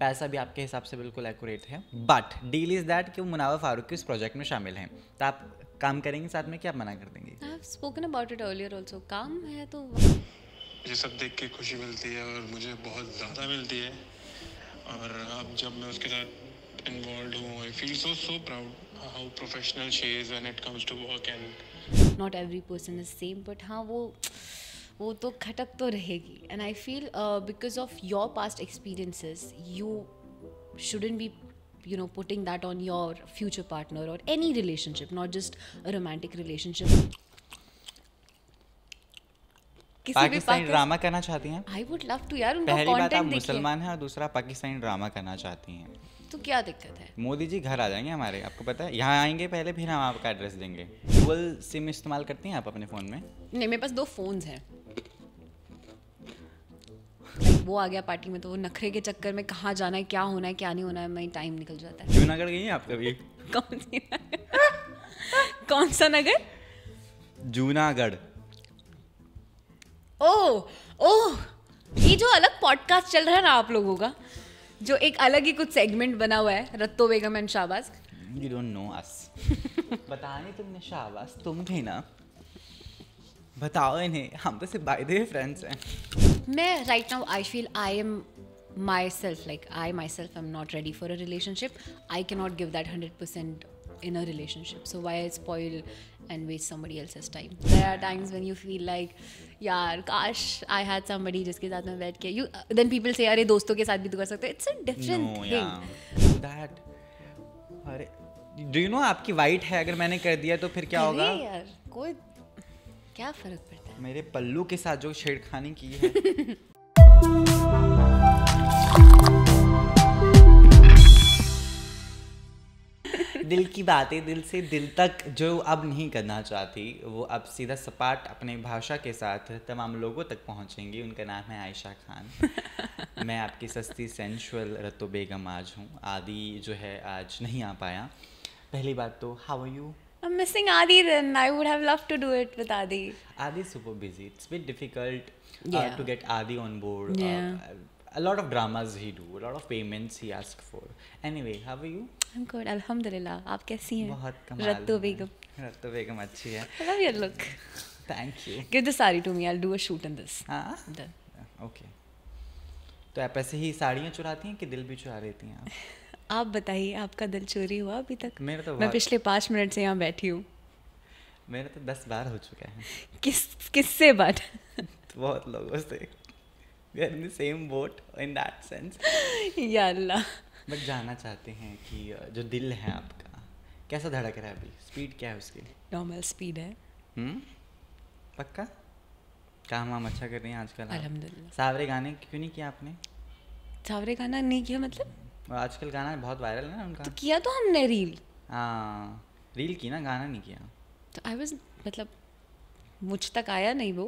पैसा भी आपके हिसाब से बिल्कुल एक्यूरेट है बट डील इज़ दैट कि वो मुनावा फारूक के उस प्रोजेक्ट में शामिल हैं तो आप काम करेंगे साथ में क्या मना कर देंगे काम है तो ये सब देख के खुशी मिलती है और मुझे बहुत ज़्यादा मिलती है और अब जब मैं उसके साथ इन्वॉल्व हूँ I feel so so proud how professional she is when it comes to work and not every person is same but हाँ वो वो तो खटक तो रहेगी and I feel because of your past experiences you shouldn't be you know putting that on your future partner और any relationship not just romantic relationship Pakistani drama करना चाहती हैं आई वुड लव टू यार उनका पहली बात आप मुसलमान हैं और दूसरा पाकिस्तानी ड्रामा करना चाहती हैं तो क्या दिक्कत है मोदी जी घर आ जाएंगे हमारे आपको पता है यहाँ आएंगे पहले फिर हम आपका एड्रेस देंगे गूगल सिम इस्तेमाल करती हैं आप अपने फ़ोन में नहीं मेरे पास दो फ़ोन्स हैं वो आ गया पार्टी में तो वो नखरे के चक्कर में कहाँ जाना है क्या होना है क्या नहीं होना है मैं टाइम निकल जाता है नगर गई हैं आप कभी कौन सी कौन सा नगर जूनागढ़ ओह ओह ये जो अलग पॉडकास्ट चल रहा है ना आप लोगों का जो एक अलग ही कुछ सेगमेंट बना हुआ है Ratto Begum and Shahbaz you don't know us बताने तुमने शाहबाज तुम थे ना बताओ इन्हें हम तो सिर्फ बाय दे फ्रेंड्स हैं मैं right now I feel I am myself like I myself I am not ready for a relationship I can not give that hundred percent in a relationship so why is spoil and waste waste else's time there are times when you feel like यार काश I had somebody जिसके साथ मैं बैठ के you then people से अरे दोस्तों के साथ भी तो कर सकते it's a different thing that अरे डू यू नो आपकी वाइट है अगर मैंने कर दिया तो फिर क्या होगा यार कोई क्या फर्क पड़ता है मेरे पल्लू के साथ जो छेड़खानी की है दिल की बातें दिल से दिल तक जो अब नहीं करना चाहती वो अब सीधा सपाट अपने भाषा के साथ तमाम लोगों तक पहुंचेंगी उनका नाम है आयशा खान मैं आपकी सस्ती सेंशुअल रतो बेगम आज हूँ आदि जो है आज नहीं आ पाया पहली बात तो how you I'm missing Adi then. I would have loved to do it with Adi. Adi is super busy. It's a bit difficult yeah. to get Adi on board. Yeah. Uh, a lot of dramas he do, a lot of payments he asked for. Anyway, how are you? I'm good. Alhamdulillah. आप कैसी हैं? बहुत कमाल. रत्तू बेगम. रत्तू बेगम अच्छी है. I love your look. Thank you. Give the sari to me. I'll do a shoot in this. हाँ? Done. Okay. तो आप ऐसे ही साड़ियाँ चुराती हैं कि दिल भी चुरा लेती हैं आप? आप बताइए आपका दिल चोरी हुआ अभी तक मेरा तो मैं पिछले पाँच मिनट से यहाँ बैठी हूँ मेरा तो दस बार हो चुका है किस किससे बात बहुत लोगों से we are in the same boat in that sense या अल्लाह बट जानना चाहते हैं कि जो दिल है आपका कैसा धड़क रहा है अभी स्पीड क्या है उसकी नॉर्मल स्पीड है हम्म पक्का काम वाम अच्छा कर रही हैं आजकल अलहमदिल्ला सावरे गाने क्यों नहीं किया आपने सावरे गाना नहीं किया मतलब और आजकल गाना बहुत वायरल है ना उनका तो किया तो हमने रील हाँ रील की ना गाना नहीं किया तो आई वाज मतलब मुझ तक आया नहीं वो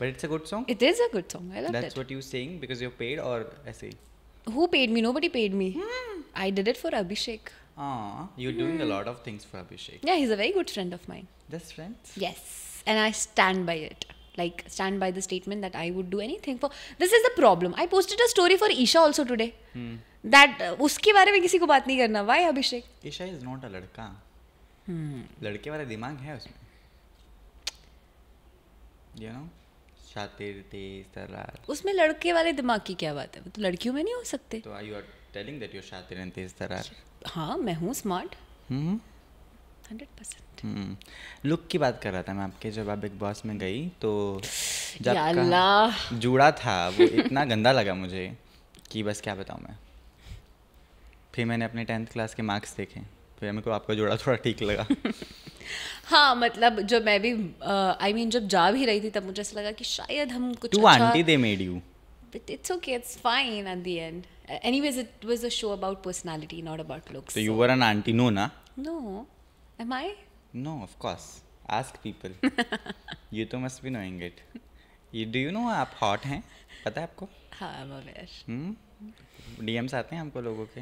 but it's a good song it is a good song I love that's what you saying because you paid और ऐसे who paid me nobody paid me I did it for Abhishek Ah, you're mm. doing a lot of things for Abhishek. Yeah, he's a very good friend of mine. Just friends? Yes. And I stand by it. Like, stand by the statement that I would do anything for. This is the problem. I posted a story for Isha also today. Hmm. That उसके बारे में किसी को बात नहीं करना why Abhishek Isha is not a लड़का hmm. लड़के वाला दिमाग है उसमें यू नो शातिर तेज तरार उसमें लड़के वाले दिमाग की क्या बात है तो लड़कियों में नहीं हो सकते तो I you are telling that you शातिर एंड तेज तरार हाँ मैं हूँ smart hmm. Hundred percent look hmm. की बात कर रहा था मैं आपके जब आप बिग बॉस में गई तो जब जूड़ा था वो इतना गंदा लगा मुझे कि बस क्या बताऊँ मैं फिर मैंने अपने टेंथ क्लास के मार्क्स देखे फिर मेरे को आपका जोड़ा थोड़ा ठीक लगा हाँ मतलब जब मैं भी आई मीन जब जा भी रही थी तब मुझे ऐसा लगा कि शायद हम कुछ to aunty they made you but it's okay it's fine at the end anyways it was a show about personality not about looks so you were an aunty no ना no am I know of course ask people you तो must be knowing it you do you know आप hot हैं पता है आपको हाँ I am aware DMs आते हैं हमको लोगों के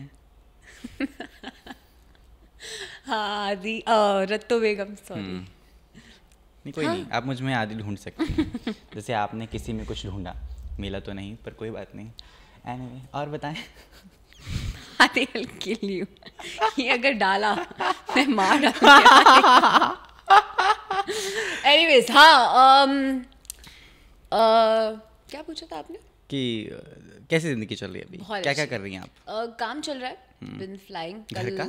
आदि रत्तो बेगम सॉरी हम्म। नहीं कोई हाँ? नहीं आप मुझ में आदि ढूंढ सकते हैं जैसे आपने किसी में कुछ ढूंढा मिला तो नहीं पर कोई बात नहीं और बताएं आदि ये अगर डाला मैं मार एनीवेज हाँ um, uh, क्या पूछा था आपने कि कैसी जिंदगी चल रही है अभी क्या क्या कर रही हैं आप uh, काम चल रहा है बिन फ्लाइंग घर का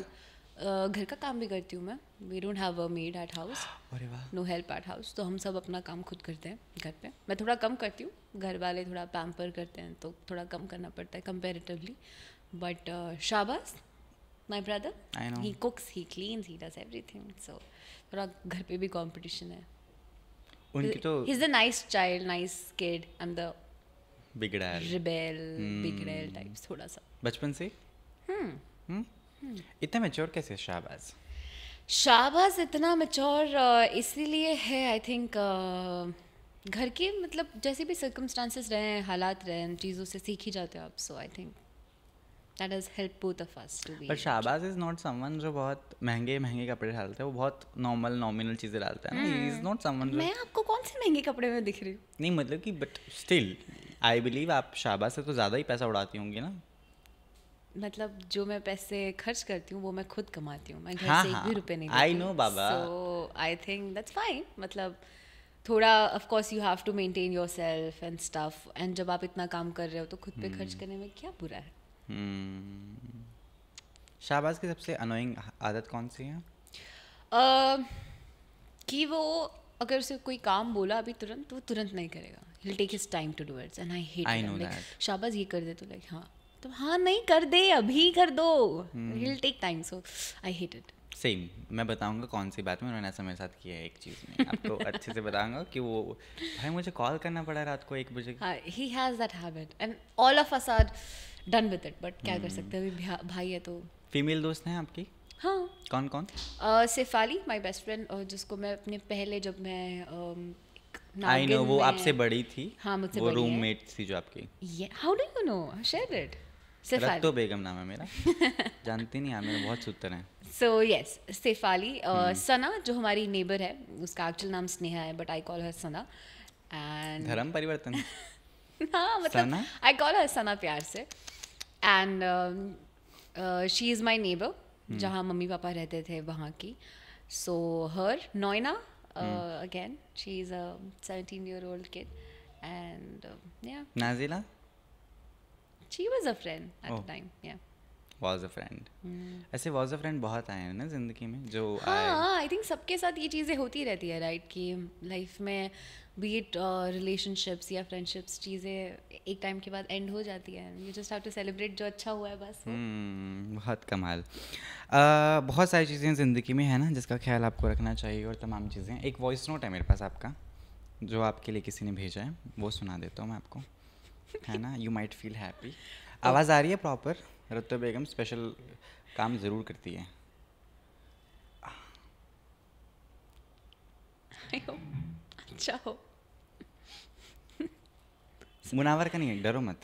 घर का काम भी करती हूँ मैं we don't have a maid at house no help at house तो हम सब अपना काम खुद करते हैं घर पे मैं थोड़ा कम करती हूँ घर वाले थोड़ा पैम्पर करते हैं तो थोड़ा कम करना पड़ता है कंपेरेटिवली बट शाबाश my brother he cooks he cleans he does everything so थोड़ा घर पे भी कॉम्पिटिशन है उनकी तो he is a nice child nice kid I am the बिगड़ा रिबेल बिगड़ैल टाइप्स थोड़ा सा बचपन से Hmm? Hmm. इतना मेच्योर कैसे शाहबाज शाहबाज इतना मेच्योर uh, इसीलिए है आई थिंक uh, घर के मतलब जैसे भी सर्कमस्टांसेस रहे हैं हालात रहे हैं चीज़ों से सीख ही जाते हो आप so I think that is help both of us to be but Shahbaz is not someone जो बहुत महंगे महंगे कपड़े डालता है वो बहुत नॉर्मल नॉमिनल चीजें डालता है ही इज नॉट समवन मैं आपको कौन से महंगे कपड़े में दिख रही हूं नहीं मतलब कि बट स्टिल आई बिलीव आप शाहबाज से तो ज़्यादा ही पैसा उड़ाती होंगी ना मतलब जो मैं पैसे खर्च करती हूँ वो मैं खुद कमाती हूँ मैं घर हाँ, से एक भी हाँ। रुपए नहीं आई नो बाबा so I think that's fine मतलब थोड़ा of course you have to maintain yourself and stuff and जब आप इतना काम कर रहे हो तो खुद पे hmm. खर्च करने में क्या बुरा है hmm. शाहबाज की सबसे अनोइंग आदत कौन सी है uh, कि वो अगर उसे कोई काम बोला अभी तुरंत तो वो तुरंत नहीं करेगा he take his time to do it's and I hate Shahbaz ये कर दे तो लाइक हाँ तो हाँ नहीं कर दे अभी कर दो will take time so I hate it same मैं बताऊंगा कौन सी बात में उन्होंने ऐसा मेरे साथ किया है एक चीज़ में आपको अच्छे से बताऊंगा कि वो भाई मुझे कॉल करना पड़ा रात को एक बजे he has that habit and all of us are done with it but क्या कर हम्म। सकते हैं भाई है तो फीमेल दोस्त हैं आपकी हाँ कौन कौन सिफाली माय बेस्ट फ्रेंड जिसको मैं अपने पहले जब मैं आई नो वो आपसे बड़ी थी हाँ मुझसे वो रूममेट थी जो आपकी how do you know share it तो बेगम नाम है मेरा जानती नहीं आप मेरे बहुत सूत्र हैं सो यस सेफाली सना जो हमारी नेबर है उसका एक्चुअल नाम स्नेहा है but I call her Sana and धर्म परिवर्तन हाँ मतलब आई कॉल हर सना प्यार से and she is my neighbour जहाँ मम्मी पापा रहते थे वहाँ की so her Noyna again she is a seventeen year old kid and Nazila she was a friend at the time या वाज अ फ्रेंड ऐसे वाज अ फ्रेंड बहुत आए हैं ना जिंदगी में जो हाँ आई थिंक हाँ, सबके साथ ये चीज़ें होती रहती है राइट कि लाइफ में बीट रिलेशनशिप्स uh, या फ्रेंडशिप्स चीज़ें एक टाइम के बाद एंड हो जाती है you just have to celebrate जो अच्छा हुआ है बस hmm, बहुत कमाल uh, बहुत सारी चीज़ें ज़िंदगी में है ना जिसका ख्याल आपको रखना चाहिए और तमाम चीज़ें एक वॉइस नोट है मेरे पास आपका जो आपके लिए किसी ने भेजा है वो सुना देता हूँ मैं आपको है ना यू माइट फील हैप्पी आवाज़ आ रही है प्रॉपर रत्तो बेगम स्पेशल काम ज़रूर करती है अच्छा हो मुनावर का नहीं है डरो मत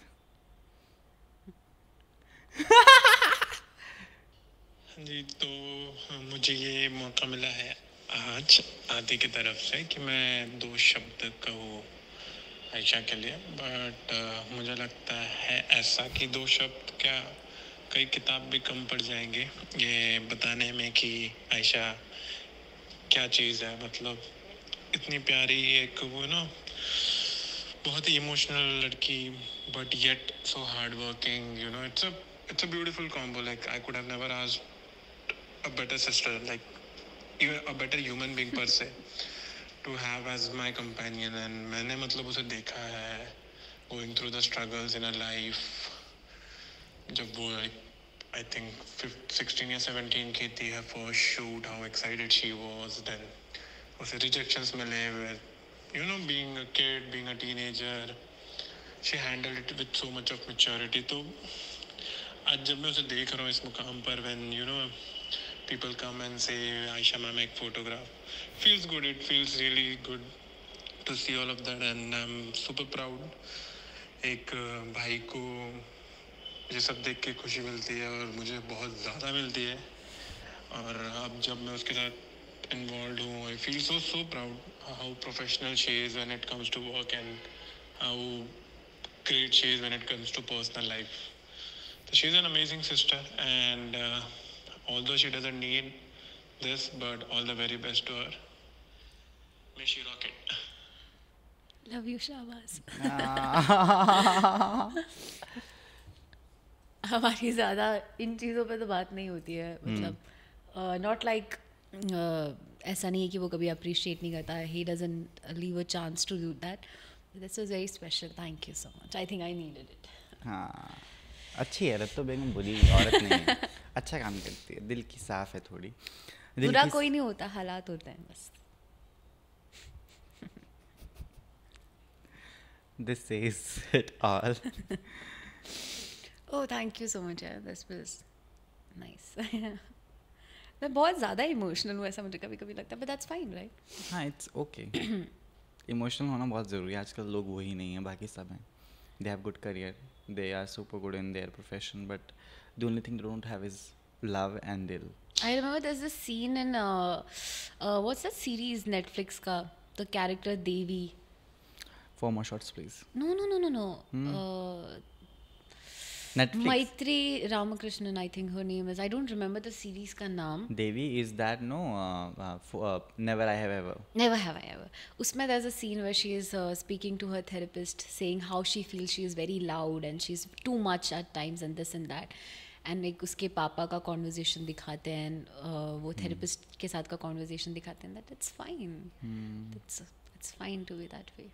जी तो मुझे ये मौका मिला है आज आदि की तरफ से कि मैं दो शब्द कहूँ आयशा के लिए बट मुझे लगता है ऐसा कि दो शब्द क्या कई किताब भी कम पड़ जाएंगे ये बताने में कि आयशा क्या चीज़ है मतलब इतनी प्यारी एक वो ना बहुत ही इमोशनल लड़की but yet so hard working you know it's a it's a beautiful combo like I could have never आज a better sister like a better human being per se to have as my companion and मैंने मतलब उसे देखा है going through the struggles in a life जब वो I think sixteen या seventeen की थी है first shoot how excited she was then उसे रिजेक्शंस मिले you know being kid being a teenager she handle it with so much of maturity तो आज जब मैं उसे देख रहा हूँ इस मुकाम पर when you know people come and say aisha ma'am make photograph feels good it feels really good to see all of that and i'm super proud एक uh, भाई को ये सब देख के खुशी मिलती है और मुझे बहुत ज़्यादा मिलती है और अब जब मैं उसके साथ इन्वॉल्व हूँ I feel so so proud how professional she's when it comes to work and how great she's when it comes to personal life तो she is an amazing sister and Although she doesn't need this, but all the very best to her. May she rock it. Love you, Shahbaz. हमारी ज़्यादा इन चीज़ों पे तो बात नहीं होती है मतलब नॉट लाइक ऐसा नहीं है कि वो कभी अप्रिशिएट नहीं करता he doesn't leave a chance to do that this is very special thank you so much I think I needed it हाँ अच्छी है तो बेगम बुरी औरत नहीं है अच्छा काम करती है दिल की साफ है थोड़ी बुरा कोई नहीं होता हालात होते हैं बस this is it all oh thank you so much this was nice मैं बहुत ज़्यादा इमोशनल हूँ ऐसा मुझे कभी कभी लगता है बट दैट्स फाइन राइट हाँ इट्स ओके इमोशनल होना बहुत ज़रूरी है आजकल लोग वही नहीं है बाकी सब हैं they have good career they are super good in their profession but the only thing they don't have is love and dill i remember there's a scene in uh, uh, what's that series netflix ka the character devi four more shots please no no no no no hmm. uh, Netflix. Maitri Ramakrishnan, I think her name is. I don't remember the series ka naam. Devi is that no? Uh, uh, for, uh, never I have ever. Never have I ever. Usme there's a scene where she is uh, speaking to her therapist, saying how she feels she is very loud and she's too much at times and this and that. And एक उसके पापा का conversation दिखाते हैं वो therapist के साथ का कॉन्वर्जेशन दिखाते हैं that it's fine it's it's fine to be that way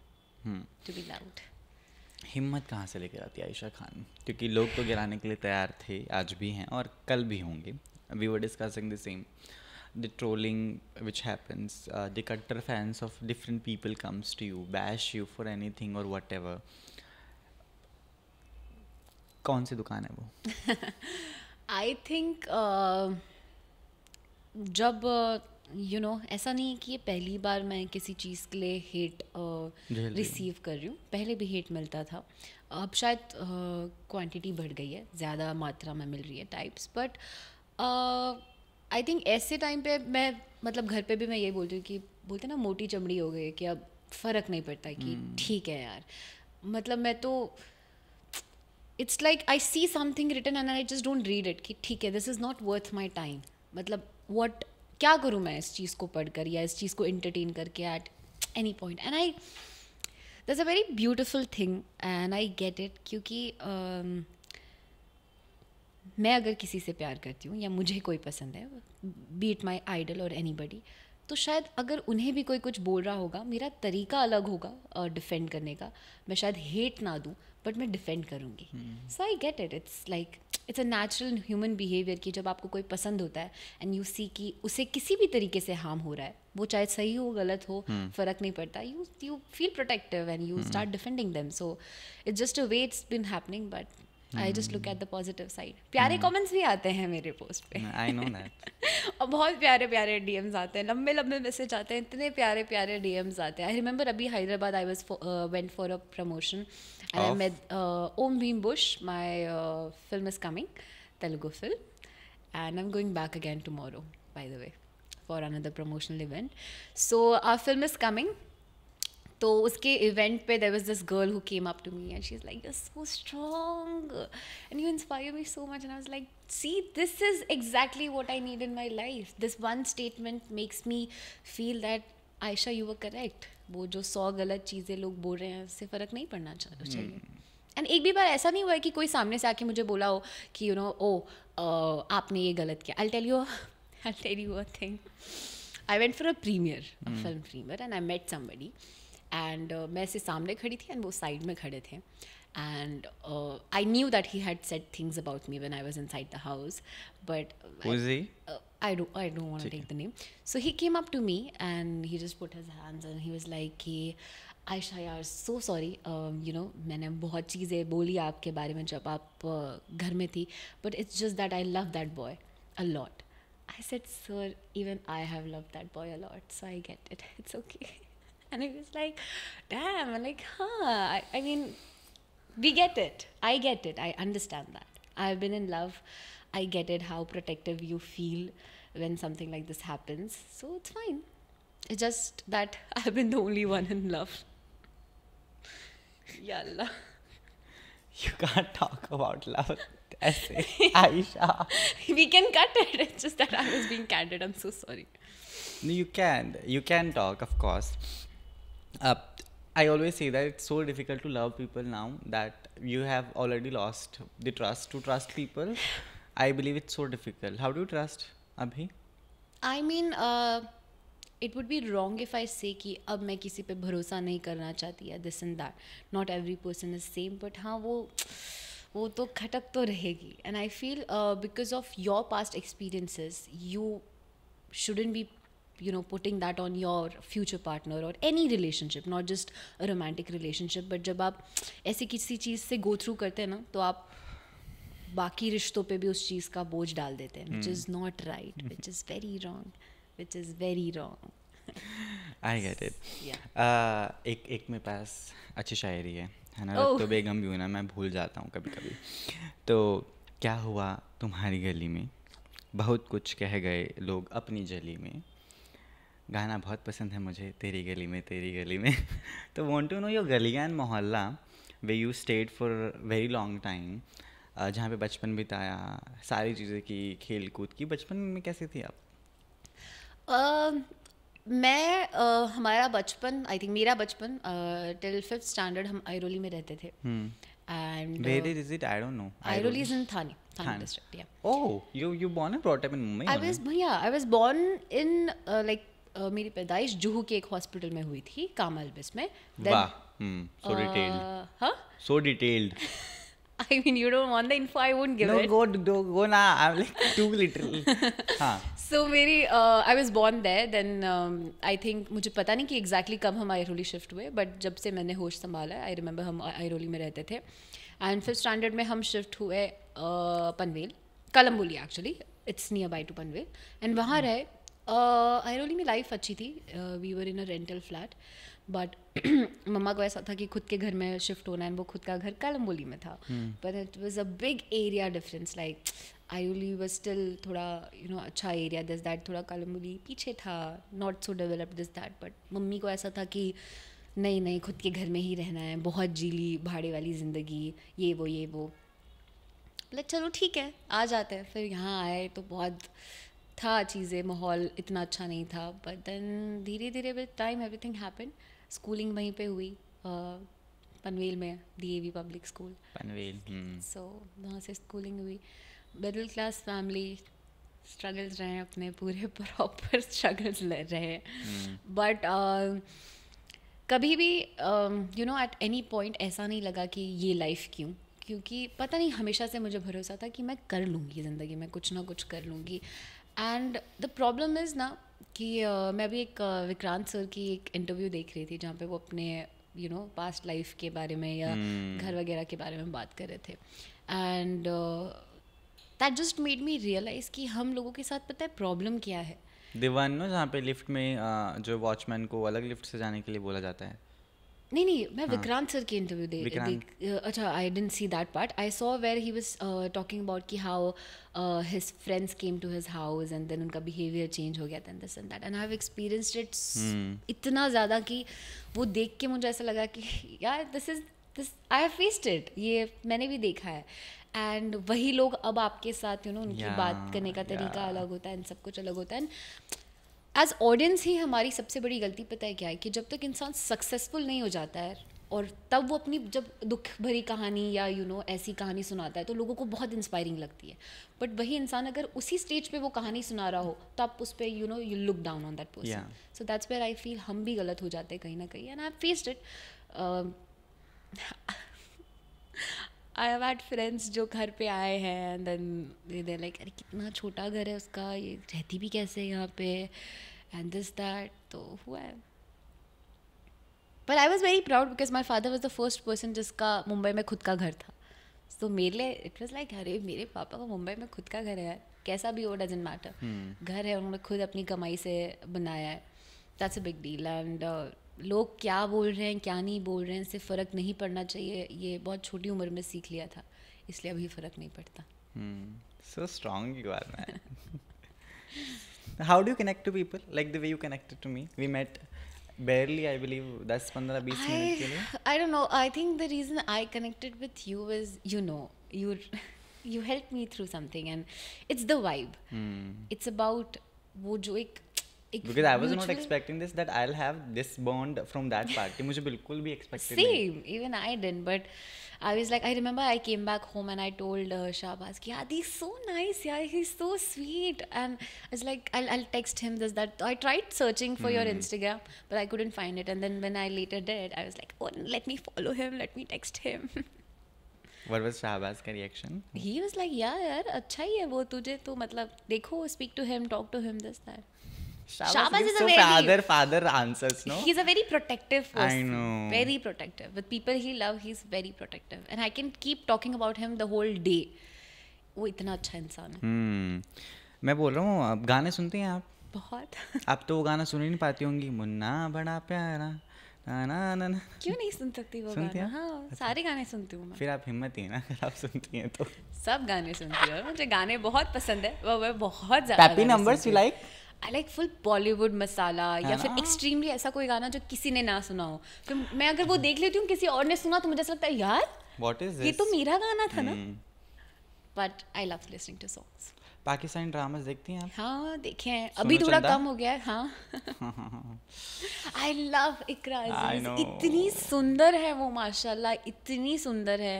to be loud हिम्मत कहाँ से लेकर आती है आयशा खान क्योंकि लोग तो गिराने के लिए तैयार थे आज भी हैं और कल भी होंगे we were discussing the same the trolling which happens the कट्टर fans of different people comes to you bash you for anything और वट एवर कौन सी दुकान है वो आई थिंक uh, जब uh, यू नो ऐसा नहीं है कि ये पहली बार मैं किसी चीज़ के लिए हेट रिसीव uh, कर रही हूँ पहले भी हेट मिलता था अब शायद क्वांटिटी uh, बढ़ गई है ज़्यादा मात्रा में मिल रही है टाइप्स बट आई थिंक ऐसे टाइम पे मैं मतलब घर पे भी मैं ये बोलती हूँ कि बोलते ना मोटी चमड़ी हो गई कि अब फ़र्क नहीं पड़ता कि hmm. ठीक है यार मतलब मैं तो it's like I see something return and I just don't read it कि ठीक है this is not worth my time मतलब वॉट क्या करूँ मैं इस चीज़ को पढ़कर या इस चीज़ को इंटरटेन करके at any point and I does a very beautiful thing and I get it क्योंकि uh, मैं अगर किसी से प्यार करती हूँ या मुझे कोई पसंद है बीट माई आइडल और एनी बडी तो शायद अगर उन्हें भी कोई कुछ बोल रहा होगा मेरा तरीका अलग होगा डिफेंड uh, करने का मैं शायद हेट ना दूँ बट मैं डिफेंड करूँगी so I get it it's like it's a natural human behaviour कि जब आपको कोई पसंद होता है एंड यू सी कि उसे किसी भी तरीके से हार्म हो रहा है वो चाहे सही हो गलत हो hmm. फर्क नहीं पड़ता you you feel protective and you start defending them so it's just a way it's been happening but I just look at the positive side प्यारे कमेंट्स hmm. भी आते हैं मेरे पोस्ट पे आई नो दैट और बहुत प्यारे प्यारे डीएम्स आते हैं लंबे लंबे मैसेज आते हैं इतने प्यारे प्यारे डीएम्स आते हैं आई रिमेंबर अभी Hyderabad I was went for a promotion and am met Om Bheem Bush my film is coming Telugu film and I am going back again tomorrow by the way for another promotional event so our film is coming तो उसके event पे there was this girl who came up to me and she is like you so strong and you inspire me so much and like C this is exactly what I need in my life this one statement makes me feel that Ayesha you are correct वो जो सौ गलत चीज़ें लोग बोल रहे हैं उससे फ़र्क नहीं पड़ना hmm. चाहिए एंड एक भी बार ऐसा नहीं हुआ है कि कोई सामने से आके मुझे बोला हो कि यू नो ओ आपने ये गलत किया I tell you I tell you a thing I went for a premiere film premiere and I met somebody and uh, मैं इसे सामने खड़ी थी एंड वो साइड में खड़े थे and I knew that he had said things about me when I was inside the house but I I don't want take the name so he came up to me and he just put his hands and he was like कि आयशा यार so sorry you know मैंने बहुत चीज़ें बोली आपके बारे में जब आप uh, घर में थी but it's just that I love that boy a lot I said sir even I have love that boy a lot so I get it it's okay and it was like damn I'm like huh I, I mean we get it i get it i understand that i've been in love i get it how protective you feel when something like this happens so it's fine it's just that i've been the only one in love yalla you can't talk about love aisha we can cut it it's just that i was being candid i'm so sorry no you can you can talk of course uh, I always say that it's so difficult to love people now that you have already lost the trust to trust people. I believe it's so difficult. How do you trust Abhi? I mean, uh, it would be wrong if I say ki ab main kisi pe bharosa nahi this and that. Not every person is the same, but haan, wo, wo to khatak And I feel uh, because of your past experiences, you shouldn't be you know putting that on your future partner or any relationship not just a romantic relationship but जब आप ऐसी किसी चीज़ से go through करते हैं ना तो आप बाकी रिश्तों पे भी उस चीज़ का बोझ डाल देते हैं which is not right which is very wrong which is very wrong I get it एक एक मेरे पास अच्छी शायरी है है ना oh. तो बेगम भी हूँ ना मैं भूल जाता हूँ कभी कभी तो क्या हुआ तुम्हारी गली में बहुत कुछ कह गए लोग अपनी जली में गाना बहुत पसंद है मुझे तेरी गली में तेरी गली में तो want to know your gali and mohalla way you stayed for very long time जहाँ पे बचपन बिताया सारी चीज़ें की खेल कूद की बचपन में कैसी थी आप uh, मैं uh, हमारा बचपन आई थिंक मेरा बचपन टिल फिफ्थ स्टैंडर्ड हम आयरोली में रहते थे and where is it I don't know Airoli is in Thane Thane district, yeah. Oh, you you born and brought up in Mumbai? I was yeah, I was born in uh, मेरी पैदाइश जुहू के एक hospital में हुई थी कामालबिस में so detailed I mean, you don't want the info. I won't give no, it. No, go, go, go. Nah, I'm like too little. हाँ. So very. uh, I was born there. Then um, I think मुझे पता नहीं कि exactly कब हम Airoli shift हुए, but जब से मैंने होश संभाला, I remember हम Airoli में रहते थे. And fifth standard में हम shift हुए uh, Panvel, Kalamboli actually. It's nearby to Panvel. And वहाँ रहे आयरोली में लाइफ अच्छी थी we were in a rental flat but मम्मा को ऐसा था कि खुद के घर में शिफ्ट होना है वो खुद का घर कालम्बोली में था but it was a big area difference like Airoli was still थोड़ा यू नो अच्छा एरिया दिस दैट थोड़ा कलम्बोली पीछे था not so develop this that but मम्मी को ऐसा था कि नहीं नहीं खुद के घर में ही रहना है बहुत जीली भाड़े वाली ज़िंदगी ये वो ये वो बोले चलो ठीक है आ जाते हैं फिर यहाँ आए तो बहुत था चीज़ें माहौल इतना अच्छा नहीं था बट देन धीरे धीरे with time everything happen schooling वहीं पे हुई पनवेल में D A V public school Panvel so hmm. वहाँ से स्कूलिंग हुई मिडिल क्लास फैमिली स्ट्रगल्स रहे हैं अपने पूरे प्रॉपर स्ट्रगल्स रहे बट कभी भी you know at any point ऐसा नहीं लगा कि ये लाइफ क्यों क्योंकि पता नहीं हमेशा से मुझे भरोसा था कि मैं कर लूँगी ज़िंदगी में कुछ ना कुछ कर लूँगी एंड द प्रॉब्लम इज़ ना कि uh, मैं भी एक uh, विक्रांत सर की एक इंटरव्यू देख रही थी जहाँ पे वो अपने यू नो पास्ट लाइफ के बारे में या hmm. घर वगैरह के बारे में बात कर रहे थे and that just made me realise कि हम लोगों के साथ पता है प्रॉब्लम क्या है दीवान जहाँ पे लिफ्ट में uh, जो वॉचमैन को अलग लिफ्ट से जाने के लिए बोला जाता है नहीं नहीं मैं हाँ। विक्रांत सर की इंटरव्यू दे अच्छा I didn't see that part I saw where he was talking about कि how his friends came to his house and then उनका बिहेवियर चेंज हो गया था this and that and I have experienced it इतना ज़्यादा कि वो देख के मुझे ऐसा लगा कि यार this is this I have faced it ये मैंने भी देखा है एंड वही लोग अब आपके साथ यू नो उनकी बात करने का तरीका अलग होता है एंड सब कुछ अलग होता है एंड एज ऑडियंस ही हमारी सबसे बड़ी गलती पता है क्या है कि जब तक इंसान सक्सेसफुल नहीं हो जाता है और तब वो अपनी जब दुख भरी कहानी या यू you नो know, ऐसी कहानी सुनाता है तो लोगों को बहुत इंस्पायरिंग लगती है बट वही इंसान अगर उसी स्टेज पे वो कहानी सुना रहा हो तो आप उस पर you know you look down on that person so that's where I feel हम भी गलत हो जाते हैं कहीं ना कहीं and I faced it I have had friends जो घर पे आए हैं एंड देन दे लाइक अरे कितना छोटा घर है उसका ये रहती भी कैसे यहाँ पे एंड दिस दैट तो हुआ है but I was very proud because my father was the first person जिसका मुंबई में खुद का घर था तो मेरे लिए इट वॉज लाइक अरे मेरे पापा का मुंबई में खुद का घर है कैसा भी हो डजेंट मैटर hmm. घर है उन्होंने खुद अपनी कमाई से बनाया है that's a big deal and लोग क्या बोल रहे हैं क्या नहीं बोल रहे हैं इससे फ़र्क नहीं पड़ना चाहिए ये बहुत छोटी उम्र में सीख लिया था इसलिए अभी फ़र्क नहीं पड़ता so strong you are man how do connect to people like the way you connected to me we met barely i believe that's 15 20 minutes ke liye i don't know i think the reason i connected with you is you know you you helped me through something and it's the vibe hmm. it's about वो जो एक because I was not expecting this that I'll have this bond from that party. मुझे बिल्कुल भी expected Same, नहीं. even I didn't. But I was like, I remember I came back home and I told uh, Shabaz, yeah, he's so nice, yeah, he's so sweet. And I was like, I'll, I'll text him this, that. I tried searching for mm. your Instagram, but I couldn't find it. And then when I later did, I was like, oh, let me follow him, let me text him. What was Shahbaz का reaction? He was like, yeah, यार अच्छा ही है वो तुझे तो मतलब देखो speak to him, talk to him, this that. Shabaz is a so very father father answers no. He's a very protective person. I know. Very protective with people he love. He's very protective, and I can keep talking about him the whole day. वो इतना अच्छा इंसान है. हम्म, मैं बोल रहा हूँ आप गाने सुनते हैं आप? बहुत. आप तो वो गाना सुन ही नहीं पाती होंगी मुन्ना बड़ा प्यारा. ना ना ना ना क्यों नहीं सुन सकती वो सुनती गाना हाँ अच्छा। सारे गाने सुनती हूँ मैं फिर आप हिम्मत ही ना अगर आप सुनती हैं तो सब गाने सुनती हूँ मुझे गाने बहुत पसंद है वो वह बहुत ज़्यादा happy numbers you like I like full Bollywood masala या हाँ। फिर एक्सट्रीमली ऐसा कोई गाना जो किसी ने ना सुना हो तो मैं अगर वो देख लेती हूँ किसी और ने सुना तो मुझे ऐसा लगता है यार ये तो मेरा गाना था ना but I love listening to songs Pakistani dramas देखती हैं आप हाँ देखे हैं अभी थोड़ा कम हो गया है हाँ आई लव इकरा इतनी सुंदर है वो माशाल्लाह इतनी सुंदर है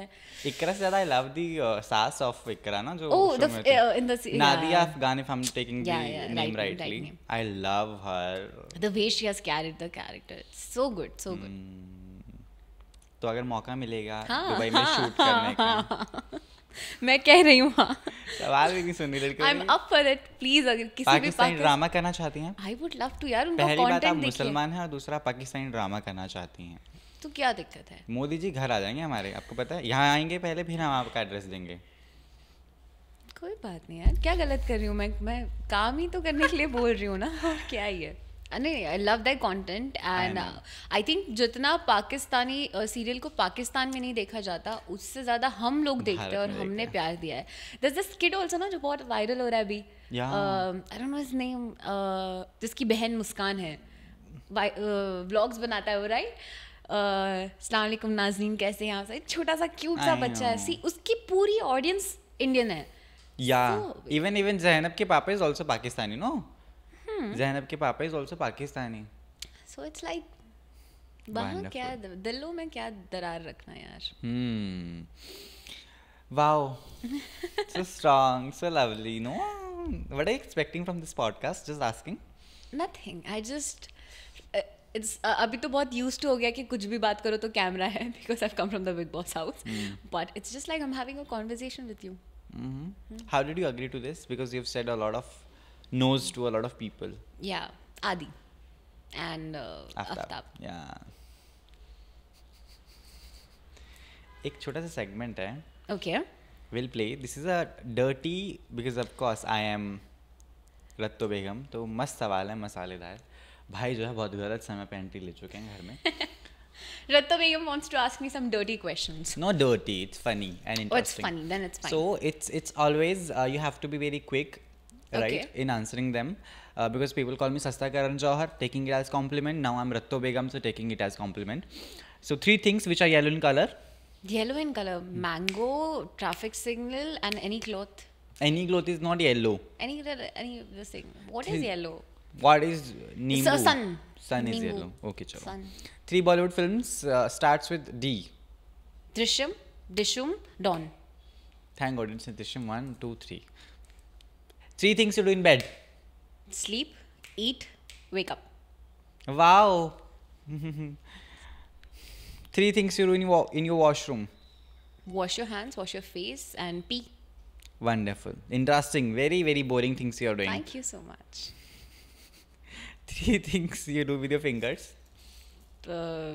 इकरा से ज्यादा आई लव दी सास ऑफ इकरा ना जो in the Nadia Afghan if I am taking the name rightly I love her the way she has carried the character so good so good तो अगर मौका मिलेगा हाँ, दुबई में शूट हाँ, करने का हाँ, मैं कह रही हूँ हाँ सवाल भी नहीं सुनी लड़की I am up for it please अगर किसी भी पाकिस्तानी ड्रामा करना चाहती हैं आई वुड लव टू यार उनका देखिए पहली बात आप मुसलमान हैं और दूसरा पाकिस्तानी ड्रामा करना चाहती हैं तो क्या दिक्कत है मोदी जी घर आ जाएंगे हमारे आपको पता है यहाँ आएंगे पहले फिर हम आपका एड्रेस देंगे कोई बात नहीं यार क्या गलत कर रही हूँ मैं मैं काम ही तो करने के लिए बोल रही हूँ ना क्या ही है Uh, नहीं I love that content and I think जितना पाकिस्तानी सीरियल uh, को पाकिस्तान में नहीं देखा जाता उससे ज़्यादा हम लोग देखते हैं और हमने प्यार दिया है दस दस किड ऑल्सो ना जो बहुत वायरल हो रहा है अभी आई नो हिज नेम जिसकी बहन मुस्कान है ब्लॉग्स uh, बनाता है वो राइट uh, सलामकुम नाजीन कैसे यहाँ से छोटा सा क्यूट सा बच्चा है सी उसकी पूरी ऑडियंस इंडियन है या इवन इवन जैनब के पापा is also Pakistani no Zainab के पापा is also Pakistani so it's like वहाँ क्या दिलों में क्या दरार रखना यार. Hmm. Wow. so strong, so lovely. No, what are expecting from this podcast just asking nothing I just just. It's uh, uh, अभी तो बहुत यूज टू हो गया कि कुछ भी बात करो तो कैमरा है because I come from the Bigg Boss house but it's just like I am having a conversation with you how did you agree to this because you have said a lot of nose to a lot of people. Yeah, Adi and uh, Aftab. Aftab. Yeah. एक छोटा सा segment है okay will play this is a dirty because of course I am Ratto Begum तो मस्त सवाल है मसालेदार भाई जो है बहुत गलत समय पे एंट्री ले चुके हैं घर में Ratto Begum wants to ask me some dirty questions. Not dirty. It's funny and interesting. Oh, it's funny. Then it's fine. So it's it's always uh, you have to be very quick okay. right, in answering them. Uh, because people call me Sasta Karan Johar, taking it as compliment. Now I'm Ratto Begum, so taking it as compliment. So three things which are yellow in color. Yellow in color, mango, traffic signal, and any cloth. Any cloth is not yellow. Any any this thing. What is yellow? What is Nimbu? So, sun. Sun is yellow. Okay, chalo. Sun. Three Bollywood films uh, starts with D. Drishyam, Dishum, Dawn. Thank God it's Drishyam one, two, three. Three things you do in bed. Sleep, eat, wake up. Wow. Three things you do in your, in your washroom. Wash your hands, wash your face, and pee. Wonderful. Interesting. Very, very boring things you are doing. Thank you so much. Three things you do with your fingers. Uh,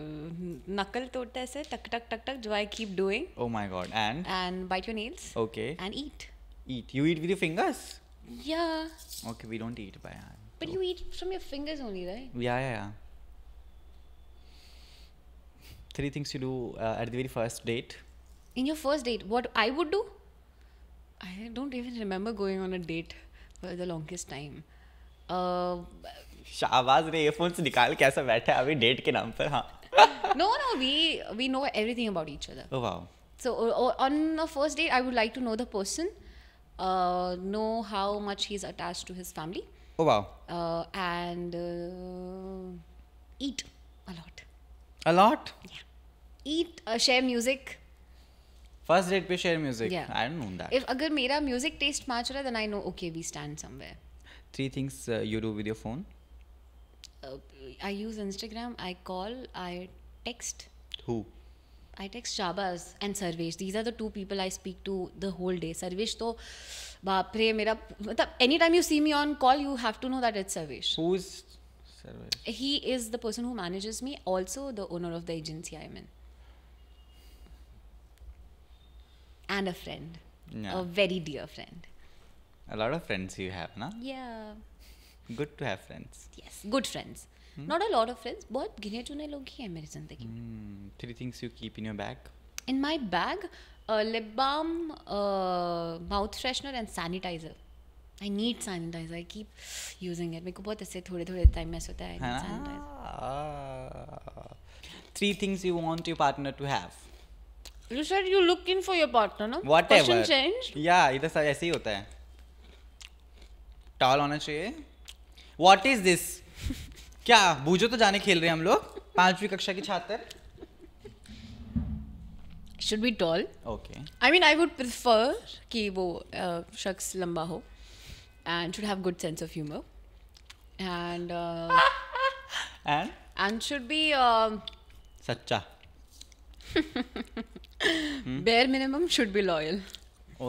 knuckle todta aise tuck tuck tuck tuck do I keep doing. Oh my god. And? And bite your nails. Okay. And eat. Eat. You eat with your fingers? Yeah. Okay, we don't eat by hand. But so. you eat from your fingers only, right? Yeah, yeah, yeah. Three things you do uh, at the very first date. In your first date, what I would do? I don't even remember going on a date for the longest time. Uh, Shahbaz ने earphones निकाल के ऐसा बैठा है अभी date के नाम पर हाँ no no we we know everything about each other oh wow so on a first date i would like to know the person uh, know how much he's attached to his family. Oh wow! Uh, and uh, eat a lot. A lot. Yeah. Eat. Uh, share music. First date पे share music. Yeah. I don't know that. If agar mera music taste match raha, then I know okay we stand somewhere. Three things uh, you do with your phone. Uh, I use Instagram. I call. I text. Who? I text Shabas and Sarvesh. These are the two people I speak to the whole day. Sarvesh, to baapre, mera, anytime you see me on call, you have to know that it's Sarvesh. Who's Sarvesh? He is the person who manages me, also the owner of the agency I'm in. And a friend. Yeah. A very dear friend. A lot of friends you have, na? Yeah. Good to have friends. Yes, good friends. Not a lot of friends बहुत गिने चुने लोग ही हैं मेरी जिंदगी में three things you keep in your bag in my bag lip balm mouth freshener and sanitiser I need sanitiser I keep using it मेरे को बहुत ऐसे थोड़े थोड़े टाइम में होता है three things you want your partner to have You said you look in for your partner, no? Whatever. Question changed. Yeah, इधर सब ऐसे ही होता है. Tall होना चाहिए. What is this? क्या बूझो तो जाने खेल रहे हैं हम लोग पांचवी कक्षा के छात्र should be tall. Okay. I mean, I would prefer कि वो शख्स लंबा हो and should have good sense of humor and uh, and and should be uh, सच्चा bare minimum should be loyal.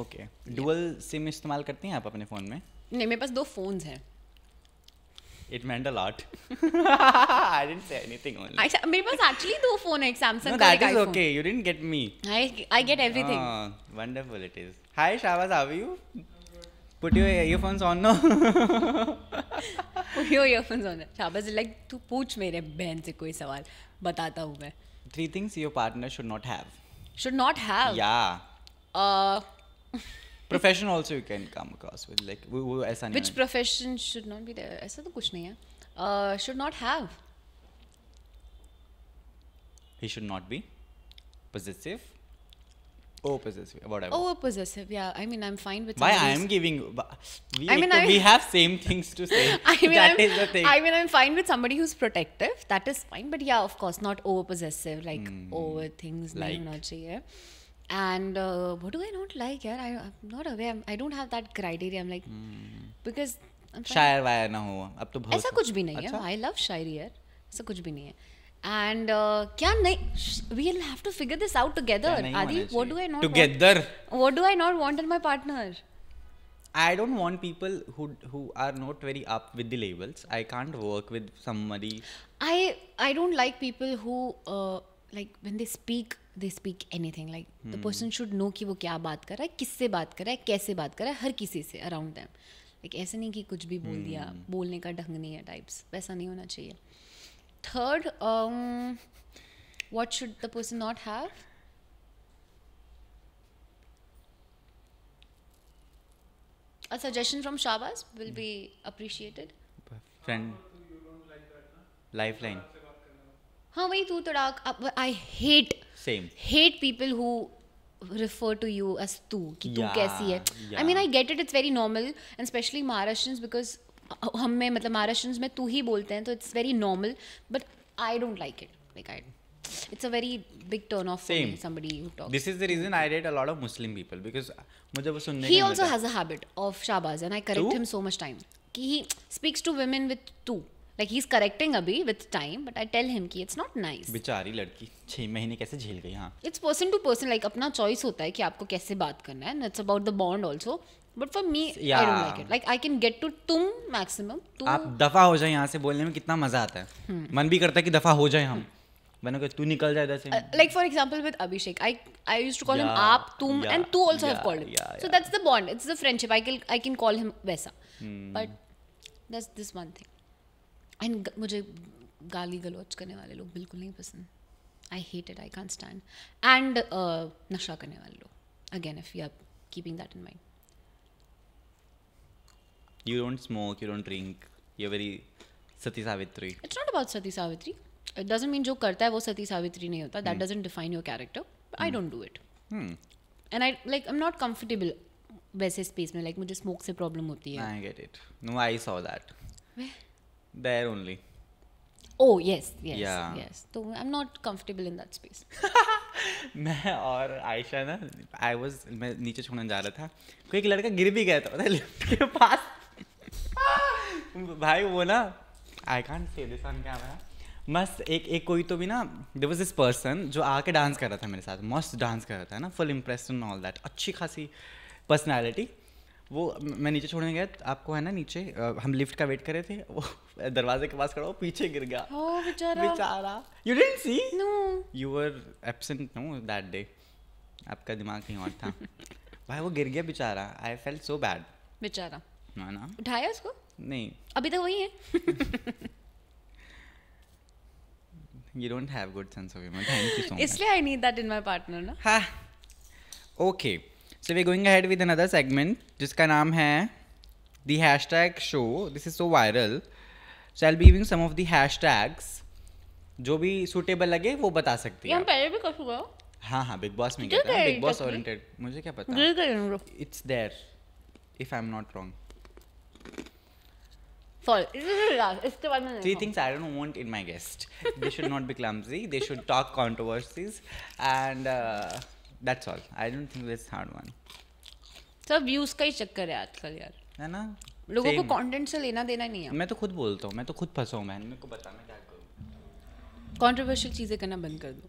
Okay. Dual SIM इस्तेमाल करती हैं आप अपने फ़ोन में? नहीं मेरे पास दो फोन्स हैं It meant a lot. I didn't say anything only. I it was actually दो phone है Samsung no, that is iPhone. okay. You didn't get me. I I get ah, everything. Oh, wonderful it is. Hi Shavas, how are you? Put your earphones on no? Put your earphones on. Shabaz like, like तू पूछ मेरे बहन से कोई सवाल बताता हूँ मैं. Three things your partner should not have. Should not have. Yeah. Uh. profession also you can come across with like which profession should not be there ऐसा तो कुछ नहीं है uh, should not have he should not be possessive Oh, possessive. Whatever. Oh, possessive. Yeah. I mean, I'm fine with. Why I am giving? We, I mean, I, have same things to say. I mean, that I'm, is the thing. I mean, I'm fine with somebody who's protective. That is fine. But yeah, of course, not over possessive. Like mm, over things. Like. not and uh, what do I not like? Yeah, I, am not aware. i do not have that criteria. I'm like hmm. because शायर वायर ना हो अब तो ऐसा कुछ भी नहीं है आई लव शायरी यार ऐसा कुछ भी नहीं है एंड क्या नहीं we will have to figure this out together आदि what do I not together what do I not want in my partner I don't want people who who are not very up with the labels. I can't work with somebody. I I don't like people who uh, like when they speak they speak anything like the person should know कि वो क्या बात कर रहा है किससे बात कर रहा है कैसे बात कर रहा है हर किसी से अराउंड दैम लाइक ऐसे नहीं कि कुछ भी बोल hmm. दिया बोलने का ढंग नहीं है टाइप्स वैसा नहीं होना चाहिए third what should the person not have a suggestion from will will be appreciated. Friend, lifeline. हाँ वही तू तड़ाक I hate same hate people who refer to you as तू कि तू yeah, कैसी है I mean I get it it's very normal and especially Maharashtrians because हम में मतलब महाराष्ट्रियंस में तू ही बोलते हैं तो it's very normal but I don't like it like I it's a very big turn off for me, somebody who talks. This is the reason I rate a lot of Muslim people because मुझे वो सुनने He also has a habit of shabaz and I correct Two? him so much time. He speaks to women with two. he's correcting abhi with time but i tell him ki it's not it's not nice बेचारी mahine kaise jhel gayi झेल गई person to person like apna like अपना hai ki aapko kaise baat karna hai and it's about the bond also but for me yeah. i don't like it like i can get to tum maximum tum aap dafa ho jaye yahan se bolne mein kitna maza aata hai hmm. मन भी करता है कि दफा हो जाए hum hmm. तू निकल जाए से like for example with Abhishek I I use to call him आप तुम एंड तू also have called so that's the bond it's the friendship I can I can call him वैसा but that's this one thing and मुझे गाली गलौच करने वाले लोग बिल्कुल नहीं पसंद I hate it I can't stand and नशा करने वाले लोग again if you are keeping that in mind you don't smoke you don't drink you very Sati Savitri it's not about Sati Savitri it doesn't mean जो करता है वो सती सावित्री नहीं होता that doesn't define your character I don't do it and I like I am not comfortable वैसे space में like like, मुझे smoke से प्रॉब्लम होती है I get it no I saw that there only. Oh yes, yes, yeah. yes. So I'm not comfortable in that space. मैं और आयशा ना I was मैं नीचे छोड़ने जा रहा था कोई एक लड़का गिर भी गया था पता लिफ्ट के पास भाई वो ना आई कान से दिस ऑन कैमरा मस्त एक एक कोई तो भी ना देर वॉज दिस पर्सन जो आके डांस कर रहा था मेरे साथ मस्त डांस कर रहा था ना फुल इम्प्रेस ऑल दैट अच्छी खासी पर्सनैलिटी वो मैं नीचे छोड़ने गया तो आपको है ना नीचे हम लिफ्ट का वेट कर रहे थे वो दरवाजे के पास खड़ा पीछे गिर गया बेचारा बेचारा you didn't see no you were absent no that day आपका दिमाग कहीं और था भाई वो गिर गया बेचारा आई फेल्ट सो बैड बेचारा ना ना उठाया उसको नहीं अभी तो वही है you don't have good sense of humour thank you so much इसलिए I need that in my partner ना हां okay okay so we going ahead with another segment जिसका नाम है the hashtag show this is so viral so I'll be giving some of the hashtags जो भी suitable लगे वो बता सकते हैं पहले भी कर चुका हाँ हाँ बिग बॉस में गया था बिग बॉस ओरिएंटेड मुझे क्या पता it's there if I am not wrong Three things I don't want in my guest. They should not be clumsy. They should talk controversies, and uh, that's all I don't think this hard one सब views का ही चक्कर है आजकल यार है ना लोगों को कंटेंट से लेना देना नहीं है मैं तो खुद बोलता हूँ मैं तो खुद फंसा हूँ मैं मेरे को बता मैं क्या करूँ कॉन्ट्रोवर्शियल चीज़ें करना बंद कर दो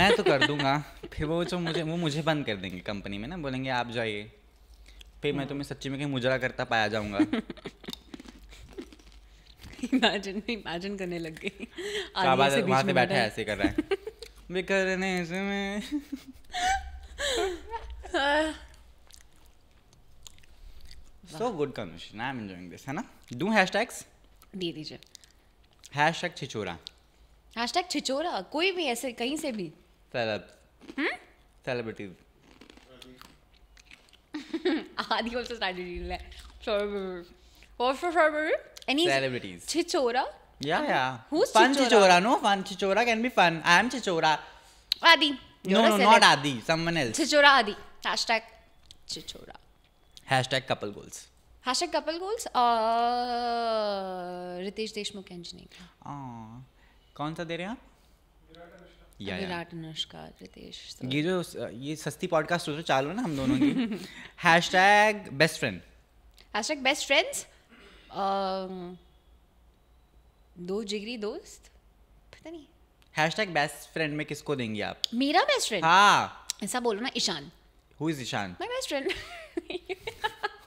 मैं तो कर दूंगा फिर वो जो मुझे वो मुझे बंद कर देंगे कंपनी में ना बोलेंगे आप जाइए फिर मैं तुम्हें सच्ची में कहीं मुजरा करता पाया जाऊंगा इमेजिन इमेजिन करने लग गई आवाज वहाँ पे बैठा है ऐसे कर रहा है बिखरने से मैं so good conversation I am enjoying this है ना डू हैशटैग्स दे दीजिए हैशटैग छिचोरा हैशटैग छिचोरा कोई भी ऐसे कहीं से भी सेलेब्स सेलिब्रिटीज आदि ऑल्सो स्टार्टेड डील है सॉरी और फॉर एनी सेलिब्रिटीज छिचोरा Yeah, yeah. Who's fun Chichora? Chichora? No, fun Chichora can be fun. I am Chichora. Adi. No, no, no, not Adi. Someone else. Chichora Adi. Hashtag Chichora. Hashtag couple goals. Hashtag couple goals. Uh, Ritesh Ritesh Deshmukh Oh. कौन सा दे रहे हैं या विराट अनुष्का रितेश ये जो ये सस्ती podcast हो चालू है ना हम दोनों की hashtag best friend hashtag best friends दो जिगरी दोस्त पता नहीं हैश बेस्ट फ्रेंड में किसको देंगे आप मेरा बेस्ट फ्रेंड हाँ ऐसा बोलो ना Ishaan who is Ishaan my best friend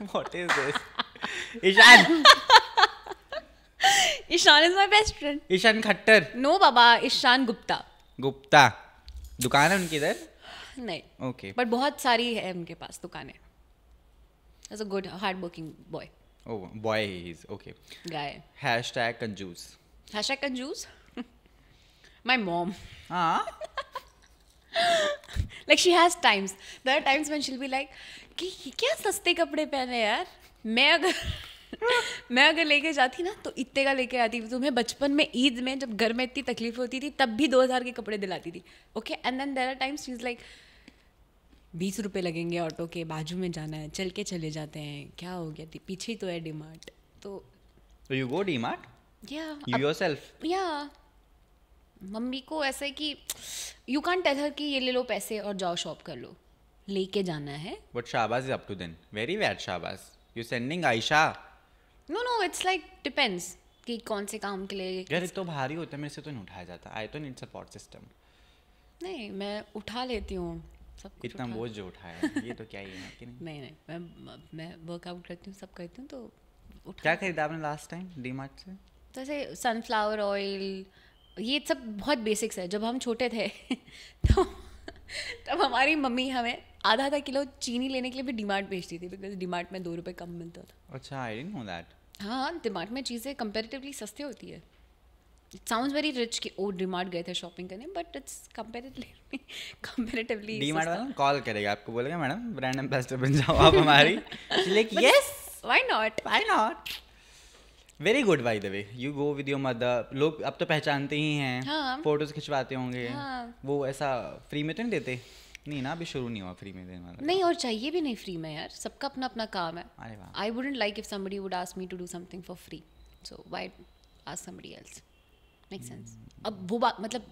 what is this Ishaan Ishaan is my best friend Ishaan Khattar no बाबा ईशान गुप्ता गुप्ता दुकान है उनकी इधर नहीं ओके okay. बट बहुत सारी है उनके पास दुकानें as a good hard working boy Oh, boy he is. Okay. Guy. Hashtag kanjus Hashtag kanjus My mom. Ah. like she has times. There are times when she'll be like, कि क्या सस्ते कपड़े पहने यार मैं अगर मैं अगर लेके जाती ना तो इतने का लेके आती तुम्हें बचपन में ईद में जब घर में इतनी तकलीफ होती थी तब भी दो हज़ार के कपड़े दिलाती थी okay and then there are times is like बीस रुपये लगेंगे ऑटो के बाजू में जाना है चल के चले जाते हैं क्या हो गया थी पीछे तो है डी मार्ट तो यू गो डी मार्ट या योरसेल्फ या मम्मी को ऐसा है कि यू कांट टेल हर कि ये ले लो पैसे और जाओ शॉप कर लो लेके जाना है but Shahbaz is up to then very bad Shahbaz you sending Ayesha no no it's like depends कि कौन से काम के लिए यार तो भारी होता है मेरे से तो नहीं उठाया जाता आई तो नीड सपोर्ट सिस्टम नहीं मैं उठा लेती हूँ सब इतना बोझ जो उठाया ये तो क्या ही है कि नहीं नहीं नहीं मैं मैं वर्कआउट करती हूँ सब करती हूँ तो क्या खरीदा आपने लास्ट टाइम डी मार्ट से जैसे सनफ्लावर ऑयल ये सब बहुत बेसिक्स है जब हम छोटे थे तो तब हमारी मम्मी हमें आधा आधा किलो चीनी लेने के लिए भी डीमार्ट भेजती थी बिकॉज डीमार्ट में दो रुपए कम मिलता था अच्छा आई डेंट नो दैट हाँ डीमार्ट में चीज़ें कंपेरेटिवली सस्ती होती है इट साउंड्स वेरी रिच कि ओ oh, डीमार्ट गए थे शॉपिंग करने but it's comparatively comparatively DMart वाला कॉल करेगा आपको बोलेगा मैडम ब्रांड एम्बेसडर बन जाओ आप हमारी like yes why not why not very good by the way you go with your mother लोग अब तो पहचानते ही हैं हाँ. फोटोज खिंचवाते होंगे हाँ. वो ऐसा फ्री में तो नहीं देते नहीं ना अभी शुरू नहीं हुआ फ्री में देना नहीं और चाहिए भी नहीं फ्री में यार सबका अपना अपना काम है I wouldn't like if somebody would ask me to do something for free so why ask somebody else make sense अब वो बात मतलब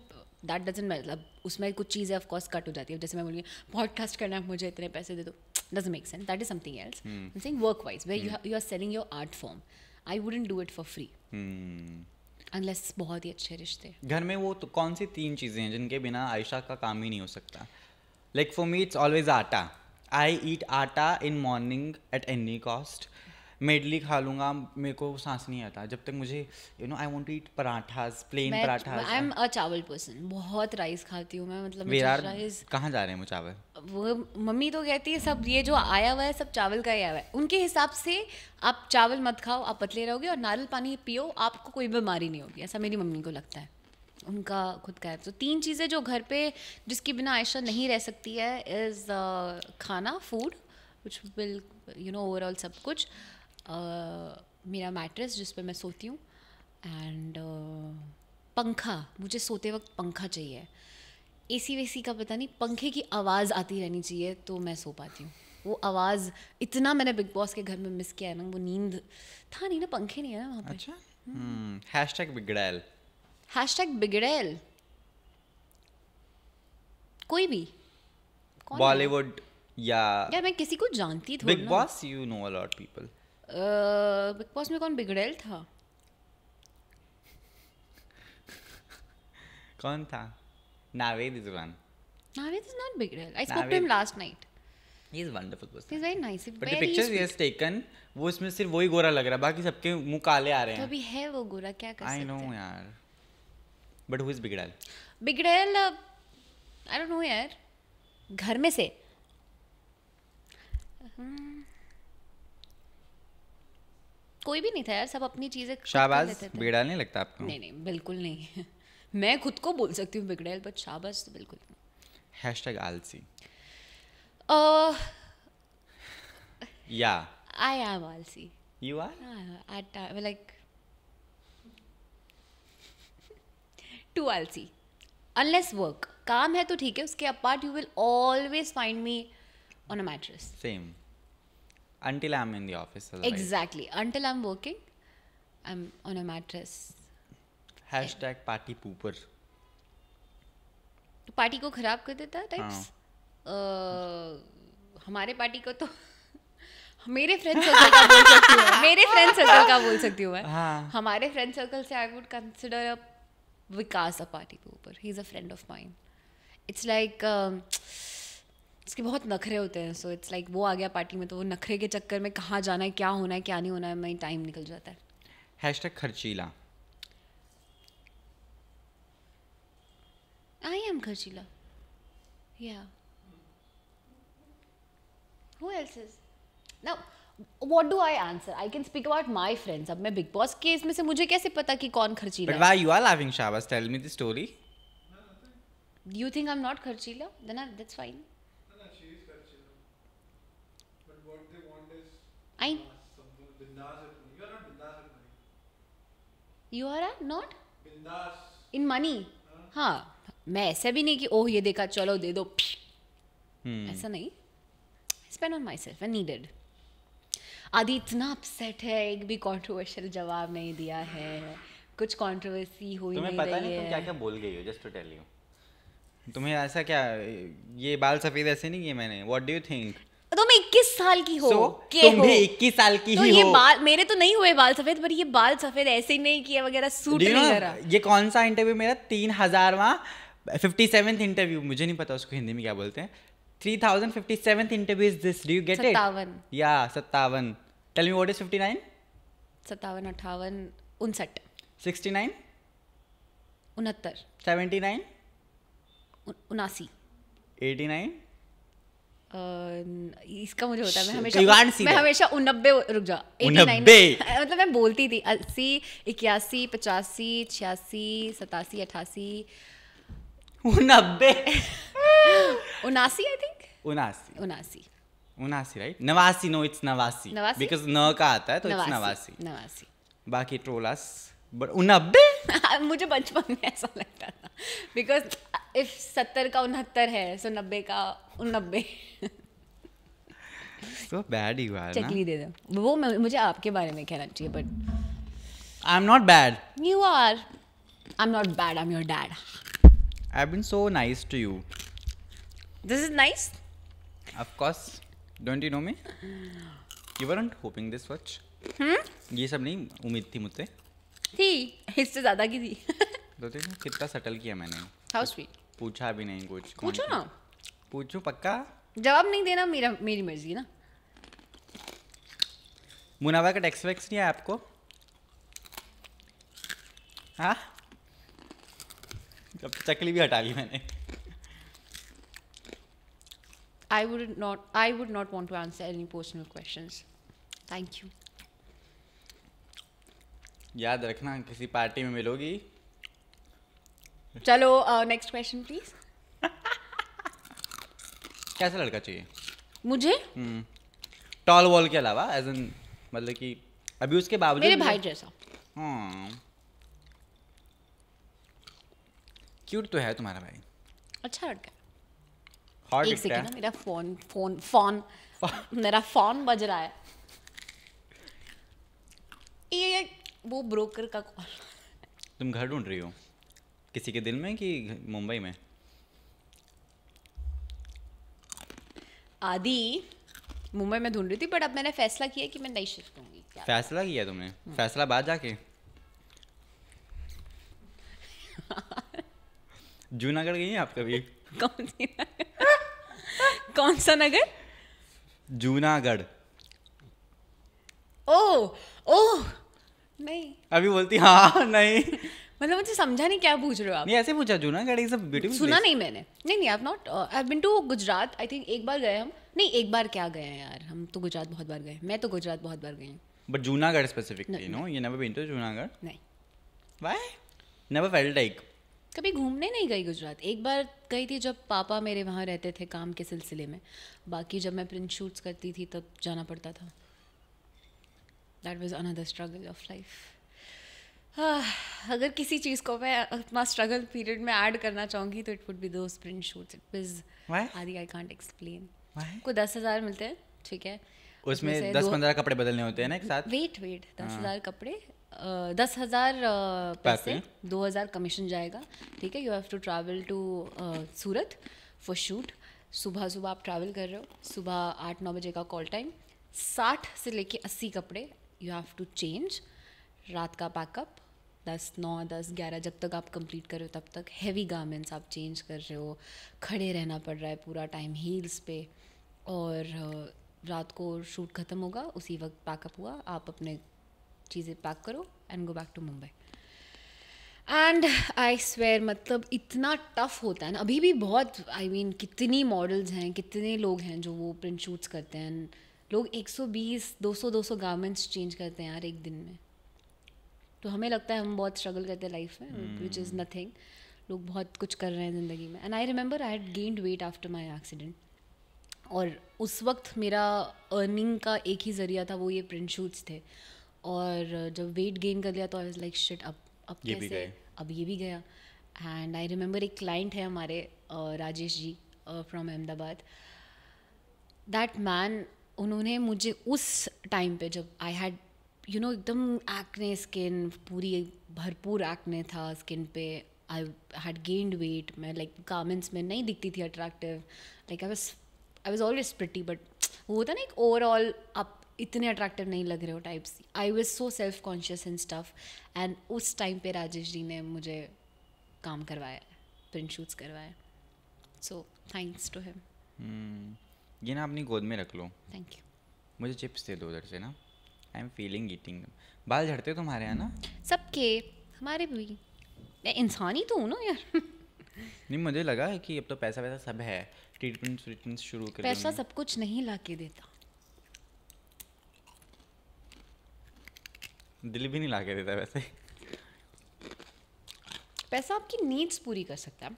दैट डजेंट मतलब उसमें कुछ चीज़ें ऑफकोर्स कट हो जाती है जैसे मैं बोली पॉडकास्ट करना है मुझे इतने पैसे दे दो does make sense that is something else I saying work wise where you are selling your art form I wouldn't do it for free unless बहुत ही अच्छे रिश्ते घर में वो तो कौन सी तीन चीज़ें हैं जिनके बिना आयशा का काम ही नहीं हो सकता like for me it's always atta I eat atta in morning at any cost मेडली खा लूंगा मेरे को सांस नहीं आता जब तक मुझे you know I want to eat parathas plain paratha I am a chawal person बहुत राइस खाती हूँ मैं मतलब राइस कहाँ जा रहे हैं चावल वो मम्मी तो कहती है सब ये जो आया हुआ है सब चावल का ही आया हुआ है उनके हिसाब से आप चावल मत खाओ आप पतले रहोगे और नारियल पानी पियो आपको कोई बीमारी नहीं होगी ऐसा मेरी मम्मी को लगता है उनका खुद का है तो तीन चीज़ें जो घर पे जिसके बिना आयशा नहीं रह सकती है इज़ uh, खाना food which will you know overall सब कुछ मेरा मैट्रेस जिस पर मैं सोती हूँ एंड पंखा मुझे सोते वक्त पंखा चाहिए ए सी वे सी का पता नहीं पंखे की आवाज़ आती रहनी चाहिए तो मैं सो पाती हूँ वो आवाज़ इतना मैंने बिग बॉस के घर में मिस किया है ना वो नींद था नहीं ना पंखे नहीं है ना वहाँ पर अच्छा हैश हम्म। टैग हम्म, बिगड़ैल हैश टैग बिगड़ैल कोई भी बॉलीवुड या यार मैं किसी को जानती थी Bigg Boss you know a lot people Bigg Boss में कौन बिगड़ेल था कौन था Naved is one Naved is not बिगड़ेल I spoke to him last night he is wonderful person he is very nice but the pictures he has taken वो इसमें सिर्फ वही गोरा लग रहा है बाकी सबके मुंह काले आ रहे हैं अभी है वो गोरा क्या कर सकते हैं आई नो यार बट हु इज बिगड़ेल बिगड़ेल आई डोंट नो यार घर में से hmm. कोई भी नहीं था यार सब अपनी चीजें शाबाश बिगड़ा नहीं लगता आपको नहीं नहीं बिल्कुल नहीं मैं खुद को बोल सकती हूँ बिगड़ेल बट शाबाश तो बिल्कुल हैशटैग आलसी या आई एम आलसी you are at like to आलसी अनलेस वर्क काम है तो ठीक है उसके apart you will always find me on a mattress same until i'm in the office otherwise. exactly until i'm working i'm on a mattress hashtag yeah. party pooper party को खराब कर देता है टाइप्स हाँ. हमारे पार्टी को तो मेरे फ्रेंड सर्कल का बोल सकती हूँ मेरे फ्रेंड सर्कल का बोल सकती हूँ मैं हाँ. हमारे फ्रेंड सर्कल से I would consider a Vikas a party के ऊपर ही is a friend of mind it's like इसके बहुत नखरे होते हैं सो इट्स लाइक वो आ गया पार्टी में तो वो नखरे के चक्कर में कहाँ जाना है क्या होना है क्या नहीं होना है मैं टाइम निकल जाता है हैशटैग खर्चीला आई एम खर्चीला या who else is now what do I answer I can अब मैं बिग बॉस के इसमें से मुझे कैसे पता कि कौन खर्ची but why you are loving Shahbaz tell me the story do you think I am not खर्चीला then are that's I. You are are not in money हाँ मैं ऐसे भी नहीं कि ओह ये देखा चलो दे दो hmm. ऐसा नहीं spend on myself and needed आदि इतना अपसेट है एक भी कॉन्ट्रोवर्शियल जवाब नहीं दिया है कुछ कॉन्ट्रोवर्सी हुई नहीं पता नहीं तुम क्या क्या बोल गई हो जस्ट टू टेल यू तुम्हें ऐसा क्या ये बाल सफेद ऐसे नहीं किए मैंने व्हाट डू यू थिंक तो मैं 21 साल की हो so, तुम हो? भी 21 साल की तो ही ये हो बाल मेरे तो नहीं हुए बाल सफेद पर ये बाल सफेद ऐसे नहीं किया वगैरह सूट नहीं करा ये कौन सा इंटरव्यू मेरा तीन हजारवा फिफ्टी इंटरव्यू मुझे नहीं पता उसको हिंदी में क्या बोलते हैं three thousand fifty interview is this do get it या सत्तावन tell me what is fifty nine सत्तावन अट्ठावन उनसठ सिक्सटी नाइन उनहत्तर सेवेंटी नाइन उनासी एटी नाइन इसका मुझे होता है मैं हमेशा मैं हमेशा उनबे रुक जा मतलब मैं बोलती थी अस्सी इक्यासी पचासी छियासी सतासी अठासी उनबे उनासी आई थिंक उनासी उनासी उनासी राइट नवासी नो इट्स नवासी बिकॉज न का आता है तो इट्स नवासी नवासी बाकी ट्रोलास बट उनबे मुझे बचपन में ऐसा लगता था बिकॉज इफ सत्तर का उनहत्तर है सो नब्बे का उनबे so bad you are chakli दे दो वो मुझे आपके बारे में कहना चाहिए but I am not bad you are I am not bad I am your dad I been so nice to you this is nice of course don't you know me you weren't hoping this watch ये सब नहीं उम्मीद थी मुझसे थी इससे ज़्यादा की थी तो देखो कितना सटल किया मैंने हाउ स्वीट पूछा भी नहीं कुछ पूछो ना पूछो पक्का जवाब नहीं देना मेरा मेरी मर्जी ना मुनावा का टैक्स वैक्स नहीं है आपको हाँ तो चकली भी हटा ली मैंने I would not I would not want to answer any personal questions. Thank you. याद रखना किसी पार्टी में मिलोगी चलो नेक्स्ट क्वेश्चन प्लीज कैसा लड़का चाहिए मुझे टॉल हम्म। वॉल के अलावा एज एन मतलब कि अभी उसके बावजूद मेरे भाई जैसा क्यूट हम्म। तो है तुम्हारा भाई अच्छा लड़का हॉट एक सेकंड मेरा फोन फोन फोन मेरा फोन बज रहा है ये वो ब्रोकर का कॉल तुम घर ढूंढ रही हो किसी के दिल में कि मुंबई में आदि मुंबई में ढूंढ रही थी बट अब मैंने फैसला किया कि मैं नहीं शिफ्ट होंगी फैसला किया तुमने हम्म। फैसला बाद जाके जूनागढ़ गई हैं आप कभी कौन सी कौन सा नगर जूनागढ़ ओ ओ नहीं अभी बोलती हाँ, हाँ नहीं मतलब मुझे समझा नहीं क्या पूछ रहे हो आप नहीं ऐसे पूछा जूना गढ़ इज अ ब्यूटीफुल सुना नहीं मैंने नहीं नहीं I have not I have been to Gujarat I think एक बार गए हम नहीं एक बार क्या गए यार हम तो गुजरात बहुत बार गए मैं तो गुजरात बहुत बार गई हूं but Junagadh specifically no you never been to Junagadh नहीं व्हाई नेवर फेल्ट लाइक कभी घूमने नहीं गई गुजरात एक बार गई थी जब पापा मेरे वहाँ रहते थे काम के सिलसिले में बाकी जब मैं प्रिंट शूट्स करती थी तब जाना पड़ता था that was another struggle of life अगर किसी चीज को मैं अपना स्ट्रगल पीरियड में ऐड करना चाहूंगी तो it would be two sprint shoots it was आदि आई कांट एक्सप्लेन को दस हज़ार मिलते हैं ठीक है उसमें 10 15 कपड़े बदलने होते हैं ना एक साथ वेट वेट दस हाँ। हज़ार कपड़े दस हज़ार पैसे दो हज़ार कमीशन जाएगा ठीक है you have to travel to Surat for shoot सुबह सुबह आप ट्रैवल कर रहे हो सुबह आठ नौ बजे का कॉल टाइम साठ से लेके अस्सी कपड़े यू हैव टू चेंज रात का पैकअप दस नौ दस ग्यारह जब तक आप कंप्लीट कर रहे हो तब तक हैवी गारमेंट्स आप चेंज कर रहे हो खड़े रहना पड़ रहा है पूरा टाइम हील्स पे और रात को शूट ख़त्म होगा उसी वक्त पैकअप हुआ आप अपने चीज़ें पैक करो and go back to Mumbai and I swear मतलब इतना टफ होता है ना अभी भी बहुत आई I मीन mean, कितनी मॉडल्स हैं कितने लोग हैं जो वो प्रिंट शूट्स करते हैं लोग 120 200 200 गारमेंट्स चेंज करते हैं यार एक दिन में तो हमें लगता है हम बहुत स्ट्रगल करते हैं लाइफ में विच इज़ नथिंग लोग बहुत कुछ कर रहे हैं ज़िंदगी में and I remember I had gained weight after my accident और उस वक्त मेरा अर्निंग का एक ही ज़रिया था वो ये प्रिंट शूट्स थे और जब वेट गेन कर लिया तो आई वॉज लाइक शिट अब अब ये भी गए अब ये भी गया एंड आई रिमेंबर एक क्लाइंट है हमारे Rajesh ji from Ahmedabad that man उन्होंने मुझे उस टाइम पे जब आई हैड यू नो एकदम एक्ने स्किन पूरी भरपूर एक्ने था स्किन पे आई हैड गेंड वेट मैं लाइक गार्मेंट्स में नहीं दिखती थी attractive like I was I was always pretty but वो होता ना एक ओवरऑल आप इतने अट्रैक्टिव नहीं लग रहे हो types I was so self conscious in stuff and उस टाइम पे राजेश जी ने मुझे काम करवाया प्रिंट शूट्स करवाया सो थैंक्स टू हिम ये ना अपनी गोद में रख लो थैंक यू मुझे चिप्स दे दो उधर से ना आई एम फीलिंग ईटिंग बाल झड़ते तुम्हारे यहाँ ना सबके हमारे भी मैं इंसान ही तो हूँ ना यार नहीं मुझे लगा है कि अब तो पैसा वैसा सब है ट्रीटमेंट ट्रीटमेंट शुरू कर पैसा सब कुछ नहीं ला के देता दिल भी नहीं ला के देता वैसे पैसा आपकी नीड्स पूरी कर सकता है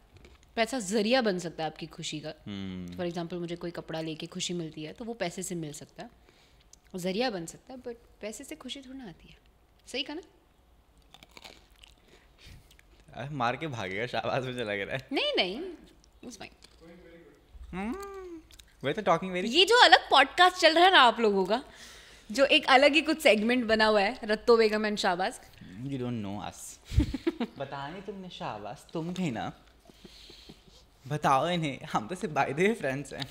पैसा जरिया बन सकता है आपकी खुशी का फॉर hmm. एग्जाम्पल मुझे कोई कपड़ा लेके खुशी मिलती है तो वो पैसे से मिल सकता है ज़रिया बन सकता है बट पैसे से खुशी थोड़ी ना आती है सही कहा ना मार के भागेगा शाबाश मुझे लग रहा है नहीं नहीं उस हम्म, वही तो टॉकिंग वेरी ये जो अलग पॉडकास्ट चल रहा है ना आप लोगों का जो एक अलग ही कुछ सेगमेंट बना हुआ है Ratto Begum and Shahbaz you don't know us बता नहीं तुमने शाबाश तुम थे ना बताओ इन्हें हम तो सिर्फ बाय द फ्रेंड्स हैं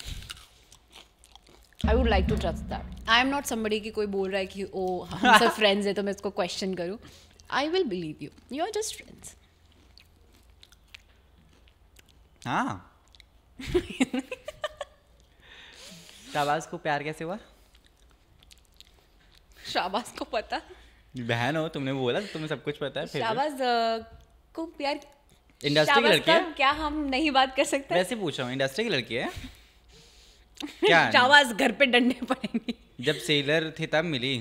I would like to trust that I am not somebody की कोई बोल रहा है कि ओ oh, हम सब फ्रेंड्स हैं तो मैं इसको क्वेश्चन करूँ I will believe you you are just friends हाँ शाबाज को प्यार कैसे हुआ शाबाज को पता बहन हो तुमने बोला तो तुम्हें सब कुछ पता है शाबाज को प्यार इंडस्ट्री की लड़की है क्या हम नहीं बात कर सकते वैसे पूछ रहा हूँ इंडस्ट्री की लड़की है शाबाश घर पे डंडे पड़ेंगे जब सेलर थे तब मिली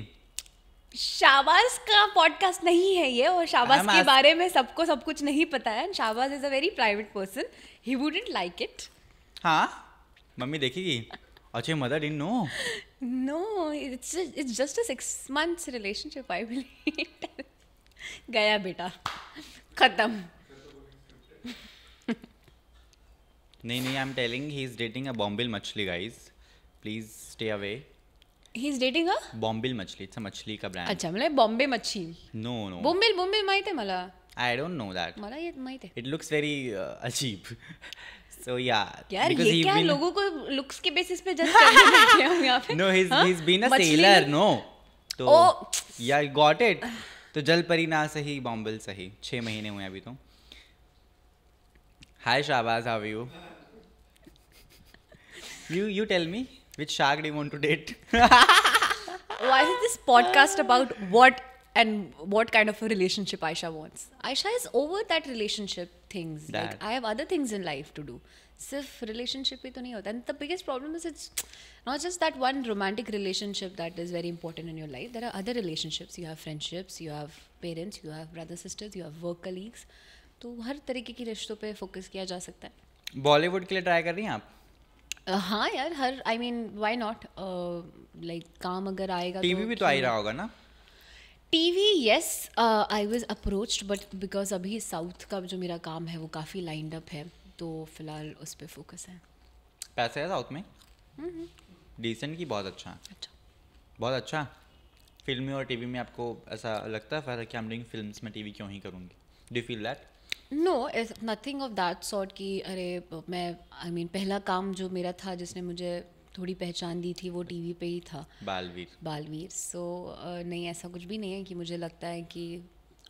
शाबाश का पॉडकास्ट नहीं है ये और शाबाश के बारे में सबको सब कुछ नहीं पता है Shahbaz is a very private person he wouldn't like it हाँ मम्मी देखेगी अच्छा mother did no no it's it's just a six months relationship I believe गया बेटा खत्म नहीं नहीं I am telling he is dating a bombil मछली guys please stay away he is dating a bombil मछली इट्स अ मछली का ब्रांड अच्छा मतलब बॉम्बे मच्छी नो नो बॉम्बिल बॉम्बिल माइते मला आई डोंट नो दैट मला ये माइते इट लुक्स वेरी अजीब सो या यार ये क्या been... लोगों को लुक्स के बेसिस पे जज करने बैठे हम यहां पे no he is been a seller no तो या गॉट इट तो जल परी ना सही बॉम्बिल सही छः महीने हुए अभी तो hi Shahbaz how you You you tell me which shark do you want to date? Why is this podcast about what and what kind of a relationship Aisha wants? Aisha is over that relationship things. That. Like I have other things in life to do. सिर्फ relationship ही तो नहीं होता and the biggest problem is it's not just that one romantic relationship that is very important in your life there are other relationships you have friendships you have parents you have brother sisters you have work colleagues तो हर तरीके के रिश्तों पे focus किया जा सकता है बॉलीवुड के लिए ट्राई कर रही हैं आप Uh, हाँ यार हर I mean why not like काम अगर आएगा टीवी तो भी तो आ ही रहा होगा ना TV yes I was approached but because अभी साउथ का जो मेरा काम है वो काफ़ी लाइंड अप है तो फिलहाल उस पर फोकस है पैसे है साउथ में डिसेंट की बहुत अच्छा अच्छा बहुत अच्छा फिल्म और टीवी में आपको ऐसा लगता है फ़र्क कि आई एम डूइंग फिल्म्स में टीवी क्यों ही करूँगी do feel that no nothing of that sort कि अरे मैं आई I मीन mean, पहला काम जो मेरा था जिसने मुझे थोड़ी पहचान दी थी वो टीवी पे ही था बालवीर बालवीर सो so, नहीं ऐसा कुछ भी नहीं है कि मुझे लगता है कि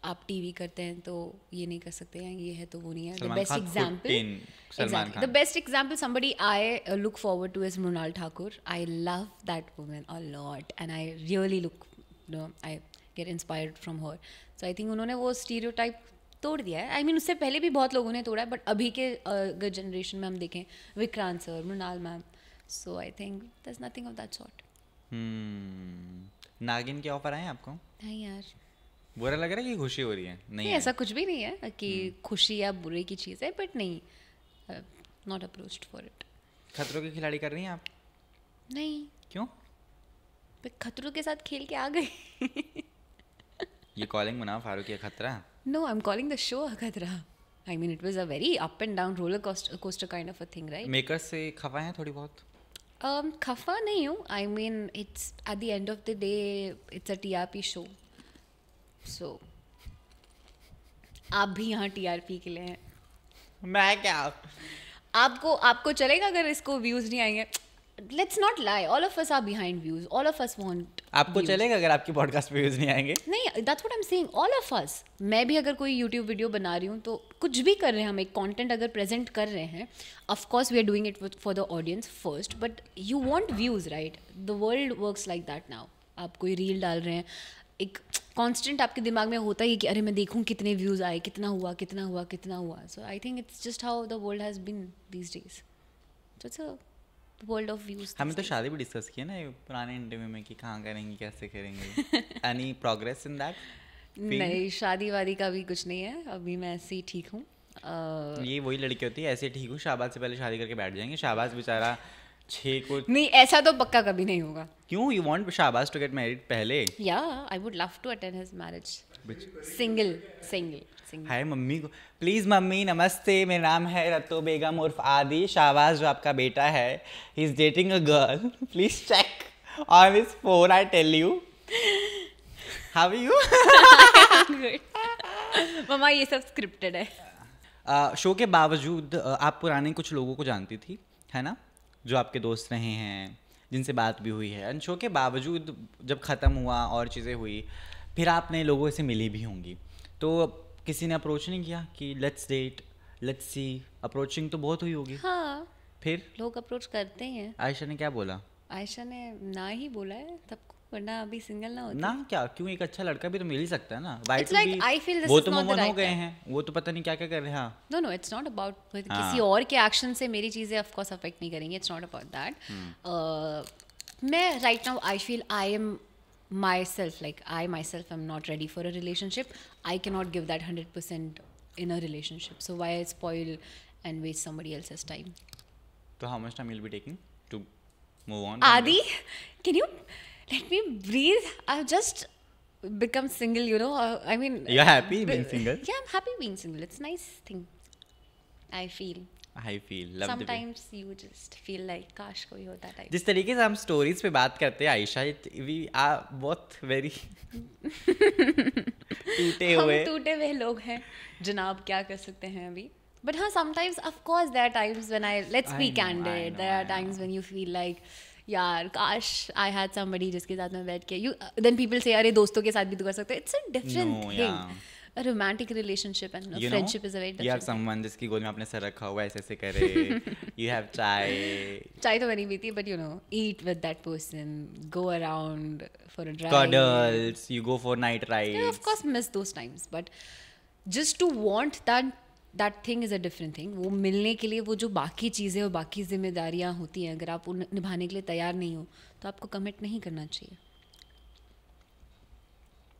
आप टीवी करते हैं तो ये नहीं कर सकते हैं ये है तो वो नहीं है the best example the best example somebody I look forward to is Mrunal Thakur I love that women a lot and I really look I get inspired from her so I think उन्होंने वो स्टीरियो तोड़ दिया है आई I mean mean, उससे पहले भी बहुत लोगों ने तोड़ा है बट अभी के अगर जनरेशन में हम देखें Vikrant sir Mrunal ma'am so I think this nothing of that sort Naagin के ऑफर आए आपको नहीं यार बुरा लग रहा है कि खुशी हो रही है नहीं नहीं ऐसा कुछ भी नहीं है कि हम्म। खुशी या बुरे की चीज़ है बट नहीं नॉट अप्रोच फॉर इट खतरों के खिलाड़ी कर रही हैं आप नहीं क्यों खतरों के साथ खेल के आ गए ये कॉलिंग बना फारूक खतरा No, I'm calling the show Akadra. I mean, it was a very up and down roller coaster, coaster kind of a thing, right? Maker से khafa hai thodi बहुत Um, khafa nahi hu. I mean, it's at the end of the day, it's a TRP show. So, आप भी यहाँ TRP के लिए हैं मैं क्या आपको आपको चलेगा अगर इसको व्यूज नहीं आएंगे let's not lie all of us are behind views all of us want आपको चलेगा अगर आपकी पॉडकास्ट पे व्यूज नहीं आएंगे नहीं that's what I am saying all of us मैं भी अगर कोई यूट्यूब वीडियो बना रही हूँ तो कुछ भी कर रहे हैं हम एक कंटेंट अगर प्रेजेंट कर रहे हैं of course we are doing it for the audience first but you want views right the world works like that now आप कोई रील डाल रहे हैं एक कांस्टेंट आपके दिमाग में होता ही कि अरे मैं देखूं कितने व्यूज आए कितना हुआ कितना हुआ कितना हुआ so I think it's just how the world has been these days so it's world of views हमें तो शादी भी डिस्कस किया ना पुराने इंटरव्यू में कि कहाँ करेंगे कैसे करेंगे एनी प्रोग्रेस इन दैट नहीं शादी वादी का भी कुछ नहीं है अभी मैं ऐसे ही ठीक हूँ uh, ये वही लड़की होती है ऐसे ठीक हूँ शाहबाज से पहले शादी करके बैठ जाएंगे शाहबाज बेचारा छे को नहीं ऐसा तो पक्का कभी नहीं होगा क्यों you want Shahbaz to get married पहले या I would love to attend his marriage single single Singh hi मम्मी को प्लीज़ मम्मी नमस्ते मेरा नाम है रतो बेगम उर्फ आदि शाहबाज जो आपका बेटा है he is dating a girl please check on his phone I tell you how you मम्मा ये सब स्क्रिप्टेड है शो uh, के बावजूद uh, आप पुराने कुछ लोगों को जानती थी है ना जो आपके दोस्त रहे हैं जिनसे बात भी हुई है एंड शो के बावजूद जब ख़त्म हुआ और चीज़ें हुई फिर आपने लोगों से मिली भी होंगी तो किसी ने अप्रोच नहीं किया कि let's date let's see approaching तो बहुत हुई होगी हाँ फिर लोग अप्रोच करते हैं आयशा ने क्या बोला आयशा ने ना ही बोला है सबको वरना अभी सिंगल ना होती ना क्या क्यों एक अच्छा लड़का भी तो मिल ही सकता है ना आई फील दिस वो तो मोमन हो गए हैं वो तो पता नहीं क्या क्या कर रहे हैं no no it's not about किसी और के एक्शन से मेरी चीज़ें ऑफ कोर्स अफेक्ट नहीं करेंगी इट्स नॉट अबाउट दैट मैं right now I feel I am myself like i myself am not ready for a relationship i cannot give that 100% in a relationship so why I spoil and waste somebody else's time so how much time you'll be taking to move on adi can you let me breathe i've just become single you know uh, i mean you're happy uh, being single yeah i'm happy being single it's nice thing i feel I feel love sometimes you just feel like काश कोई होता type जिस तरीके से हम stories पे बात करते हैं Ayesha we are both very टूटे हुए टूटे हुए लोग हैं जनाब क्या कर सकते हैं अभी बट हाँ sometimes of course there times when I let's be candid there are times when you feel like यार काश आई हैड समबडी जिसके साथ मैं बैठ के यू देन पीपल से अरे दोस्तों के साथ भी तो कर सकते it's a different thing a romantic relationship and you friendship know, is a very different. You have someone जिसकी गोद में आपने सर रखा हुआ ऐसे ऐसे करे. you have chai. Chai तो बनी बीती but you know eat with that person, go around for a drive. Cuddles. You go for night rides. Yeah, of course miss those times but just to want that that thing is a different thing वो मिलने के लिए वो जो बाकी चीज़ें और बाकी जिम्मेदारियाँ होती हैं अगर आप उन निभाने के लिए तैयार नहीं हो तो आपको कमिट नहीं करना चाहिए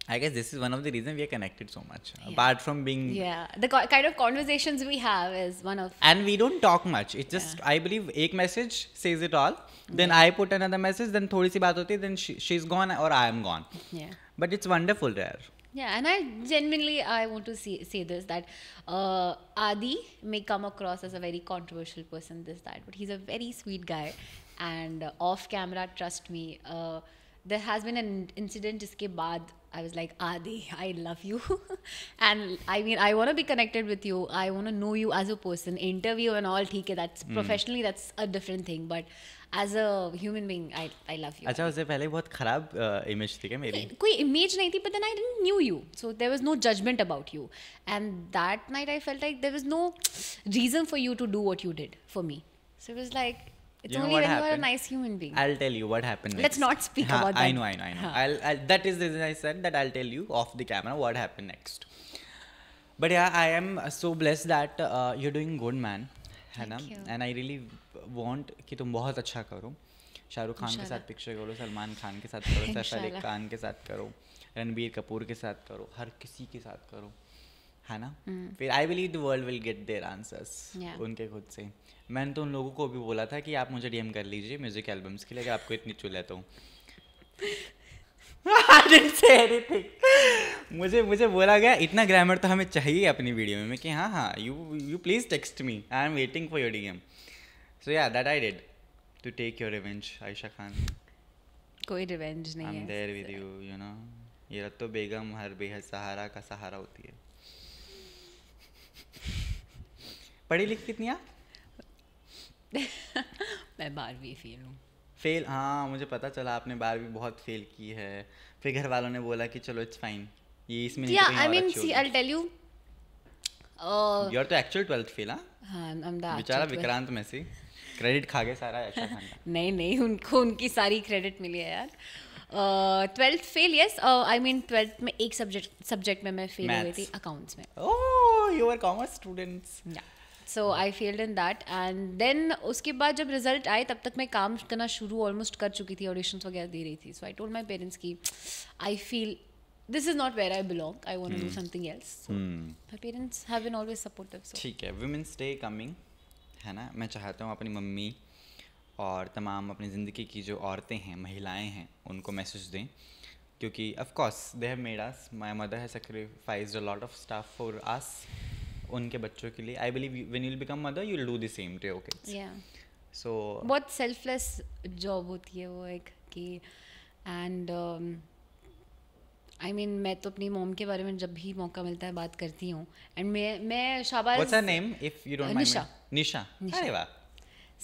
I guess this is one of the reasons we are connected so much. Yeah. Apart from being yeah, the co- kind of conversations we have is one of and we don't talk much. It's just yeah. I believe एक message says it all. Then yeah. I put another message. Then थोड़ी सी बात होती है. Then she, she's gone or I am gone. Yeah. But it's wonderful there. Yeah, and I genuinely I want to see, say this that uh, Adi may come across as a very controversial person, this that, but he's a very sweet guy, and uh, off camera, trust me, uh, there has been an incident जिसके बाद I was like, Adi, I love you. and I mean, I want to be connected with you. I want to know you as a person. Interview and all, T K. That's mm. professionally, that's a different thing. But as a human being, I I love you. अच्छा उससे पहले बहुत खराब uh, image थी क्या मेरी? कोई image नहीं थी, but then I didn't knew you, so there was no judgment about you. And that night I felt like there was no reason for you to do what you did for me. So it was like It's you only when happened? you are a nice human being. I'll tell you what happened. Next. Let's not speak ha, about that. I know, I know, I know. I'll, I'll, that is the reason I said that I'll tell you off the camera what happened next. But yeah, I am so blessed that uh, you're doing good, man. है you. And I really want that you do very well. Shahrukh Khan के साथ picture करो सलमान खान के साथ करो सैफ अली खान के साथ करो रणबीर कपूर के साथ करो हर किसी के साथ करो है ना हम्म। फिर I believe the world will get their answers उनके खुद से मैंने तो उन लोगों को भी बोला था कि आप मुझे डीएम कर लीजिए म्यूजिक एल्बम्स के लिए आपको इतनी चुले तो मुझे मुझे बोला गया इतना ग्रामर तो हमें चाहिए अपनी वीडियो में कि हाँ हाँ you you please text me I am waiting for your D M so या that I did to take your revenge Ayesha Khan कोई रिवेंज नहीं है am there with you you know ये तो बेगम हर बेहद सहारा का सहारा होती है पढ़ी लिखी कितनी आप मैं बारहवीं फेल हूँ फेल हाँ मुझे पता चला आपने बारहवीं बहुत फेल की है फिर घर वालों ने बोला कि चलो इट्स फाइन ये इसमें या I mean see I tell you you are तो एक्चुअल 12th फेल हां बेचारा विक्रांत मेसी क्रेडिट खा गए सारा अच्छा खान नहीं नहीं उनको उनकी सारी क्रेडिट मिली है यार twelfth fail yes I mean twelfth में एक सब्जेक्ट सब्जेक्ट में मैं फेल हुई थी अकाउंट्स में oh you are commerce students या so I failed in that and then उसके बाद जब रिजल्ट आए तब तक मैं काम करना शुरू ऑलमोस्ट कर चुकी थी ऑडिशन वगैरह दे रही थी सो आई टोल्ड माई पेरेंट्स की I feel this is not where I belong I want to do something else my parents have been always supportive so ठीक है वुमेंस डे कमिंग है ना मैं चाहता हूँ अपनी मम्मी और तमाम अपनी ज़िंदगी की जो औरतें हैं महिलाएं हैं उनको मैसेज दें क्योंकि of course they have made us my mother has sacrificed a lot of stuff for us उनके बच्चों के लिए I believe when you become mother you will do the same to your kids या so बहुत selfless job होती है वो एक कि एंड आई मीन मैं तो अपनी मोम के बारे में जब भी मौका मिलता है बात करती हूँ एंड मैं मैं Shahbaz what's her name if you don't mind Nisha Nisha अरे वाह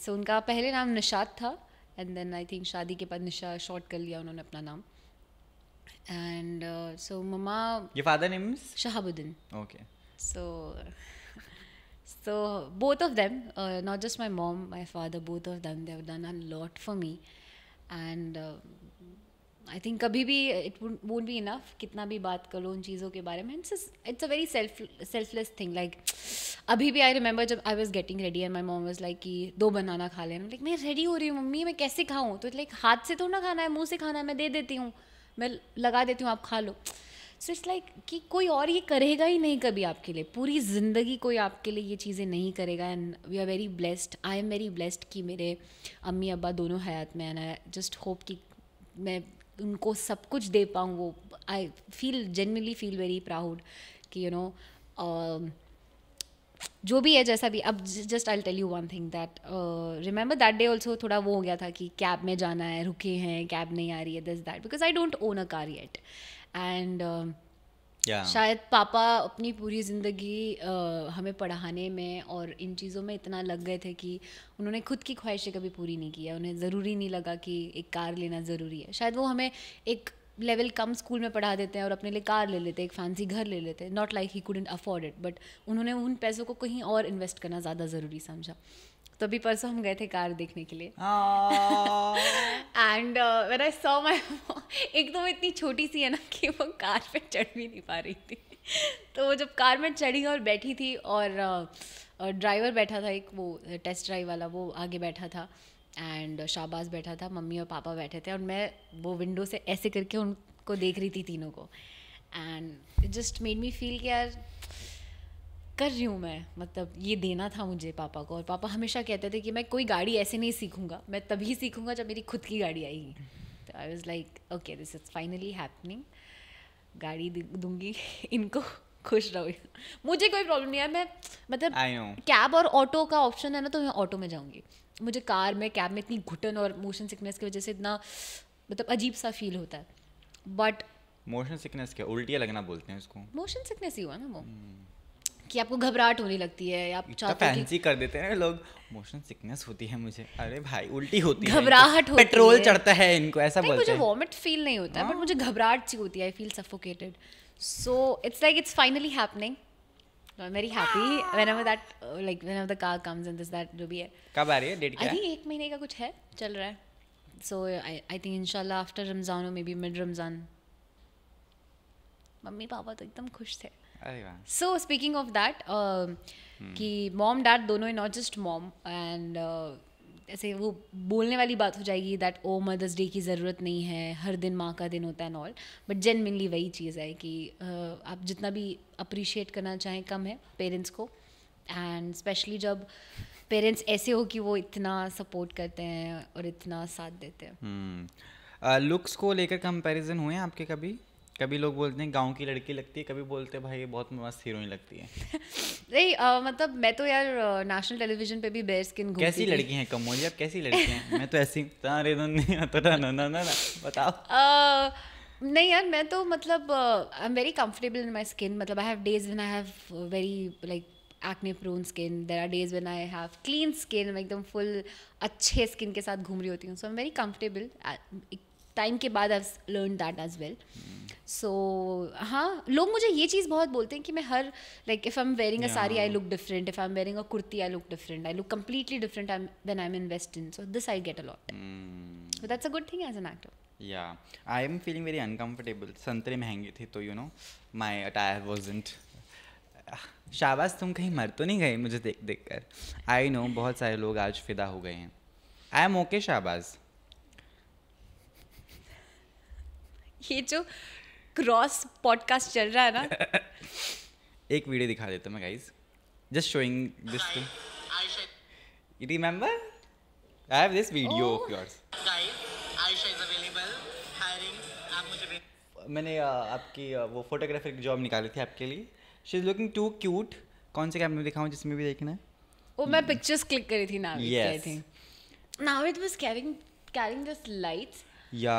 सो उनका पहले नाम निशाद था एंड देन आई थिंक शादी के बाद निशा शॉर्ट कर लिया उन्होंने अपना नाम एंड सो uh, मम्मा your father name is Shahabuddin okay So, so both of them, uh, not just my mom, my father, both of them, they've done a lot for me. And uh, I think कभी भी it won't be enough कितना भी बात करो उन चीज़ों के बारे में it's it's a very self selfless thing like अभी भी आई रिमेंबर जब I was getting ready and my mom was like कि दो बनाना खा लेना लाइक मैं रेडी हो रही हूँ मम्मी मैं कैसे खाऊँ तो लाइक हाथ से तो ना खाना है मुँह से खाना है मैं दे देती हूँ मैं लगा देती हूँ आप खा लो सो इट्स लाइक कि कोई और ये करेगा ही नहीं कभी आपके लिए पूरी ज़िंदगी कोई आपके लिए ये चीज़ें नहीं करेगा and we are very blessed I am very blessed कि मेरे अम्मी अब्बा दोनों हयात में एंड आई जस्ट होप कि मैं उनको सब कुछ दे पाऊँ वो I feel genuinely feel very proud कि यू नो um, जो भी है जैसा भी अब just I tell you one thing that remember that day also थोड़ा वो हो गया था कि कैब में जाना है रुके हैं कैब नहीं आ रही है this that because I don't own a car yet and um, yeah. शायद पापा अपनी पूरी ज़िंदगी हमें पढ़ाने में और इन चीज़ों में इतना लग गए थे कि उन्होंने खुद की ख्वाहिशें कभी पूरी नहीं किया उन्हें ज़रूरी नहीं लगा कि एक कार लेना ज़रूरी है शायद वो हमें एक लेवल कम स्कूल में पढ़ा देते हैं और अपने लिए कार ले लेते हैं एक फैंसी घर ले लेते हैं not like he couldn't afford it but उन्होंने उन पैसों को कहीं और इन्वेस्ट करना ज़्यादा ज़रूरी समझा तो अभी परसों हम गए थे कार देखने के लिए and when I saw my एक तो वो इतनी छोटी सी है ना कि वो कार पे चढ़ भी नहीं पा रही थी तो वो जब कार में चढ़ी और बैठी थी और ड्राइवर uh, बैठा था एक वो टेस्ट uh, ड्राइव वाला वो आगे बैठा था एंड uh, शाबाज बैठा था मम्मी और पापा बैठे थे और मैं वो विंडो से ऐसे करके उनको देख रही थी तीनों को and just made me feel कि यार कर रही हूँ मैं मतलब ये देना था मुझे पापा को और पापा हमेशा कहते थे कि मैं कोई गाड़ी ऐसे नहीं सीखूंगा मैं तभी सीखूंगा जब मेरी खुद की गाड़ी आएगी तो I was like okay this is finally happening गाड़ी दूंगी इनको खुश रहो मुझे कोई प्रॉब्लम नहीं है मैं मतलब कैब और ऑटो का ऑप्शन है ना तो मैं ऑटो में जाऊँगी मुझे कार में कैब में इतनी घुटन और मोशन सिकनेस की वजह से इतना मतलब अजीब सा फील होता है बट मोशन सिकनेस क्या उल्टियाँ लगना बोलते हैं उसको मोशन सिकनेस ही हुआ ना वो hmm. कि आपको घबराहट होने लगती है आप चाहते फैंसी कर देते हैं लोग मोशन सिकनेस होती है मुझे अरे भाई उल्टी होती है घबराहट होती पेट्रोल चढ़ता है इनको ऐसा बोलते मुझे वॉमिट फील नहीं होता बट हाँ। मुझे घबराहट सी होती है I feel suffocated so it's like it's finally happening I'm very happy whenever that uh, like whenever the car comes and this that जो भी है कब आ रही है डेट क्या आई थिंक एक महीने का कुछ है चल रहा है सो आई आई थिंक इंशाल्लाह आफ्टर रमज़ान और मे बी मिड रमज़ान मम्मी पापा तो एकदम खुश थे सो स्पीकिंग ऑफ दैट कि मॉम डैड दोनों नॉट जस्ट मॉम एंड ऐसे वो बोलने वाली बात हो जाएगी दैट ओ मदर्स डे की ज़रूरत नहीं है हर दिन माँ का दिन होता है एंड ऑल बट जेनमिनली वही चीज़ है कि uh, आप जितना भी अप्रिशिएट करना चाहें कम है पेरेंट्स को एंड स्पेशली जब पेरेंट्स ऐसे हो कि वो इतना सपोर्ट करते हैं और इतना साथ देते हैं लुक्स hmm. uh, को लेकर कंपेरिजन हुए हैं आपके कभी कभी लोग बोलते हैं गांव की लड़की लगती है कभी बोलते हैं भाई ये बहुत मस्त हीरोइन लगती है नहीं आ, मतलब मैं तो यार नेशनल टेलीविजन पे भी बेयर स्किन कैसी लड़की हैं कमोली आप कैसी लड़की हैं मैं तो ऐसी तारे नहीं तो ना ना ना ना बताओ नहीं यार मैं तो मतलब I am very comfortable in my skin मतलब I have days when I have very like acne prone skin there are days when I have clean skin मैं एकदम फुल अच्छे स्किन के साथ घूम रही होती हूँ so I am very comfortable time के बाद I learn that as well so हाँ लोग मुझे ये चीज़ बहुत बोलते हैं कि मैं हर like if I am wearing a sari I look different if I am wearing a kurti I look different I look completely different I when I am invest in so this I get a lot lot that's a good thing as an actor या I am feeling very uncomfortable संतरे महंगे थे तो you know my attire was इंट शाबाश तुम कहीं मर तो नहीं गए मुझे देख देख कर आई नो बहुत सारे लोग आज फिदा हो गए हैं आई एम ओके शाबाज़ ये जो क्रॉस पॉडकास्ट चल रहा है ना एक वीडियो दिखा देता मैं guys just showing this to remember I have this video of yours मैंने आपकी वो फोटोग्राफर की जॉब निकाली थी आपके लिए she is looking too cute कौन से कैमरे में दिखाऊं जिसमें भी देखना है वो मैं पिक्चर्स क्लिक करी थी नाविद yes. थी Navid was carrying carrying this lights या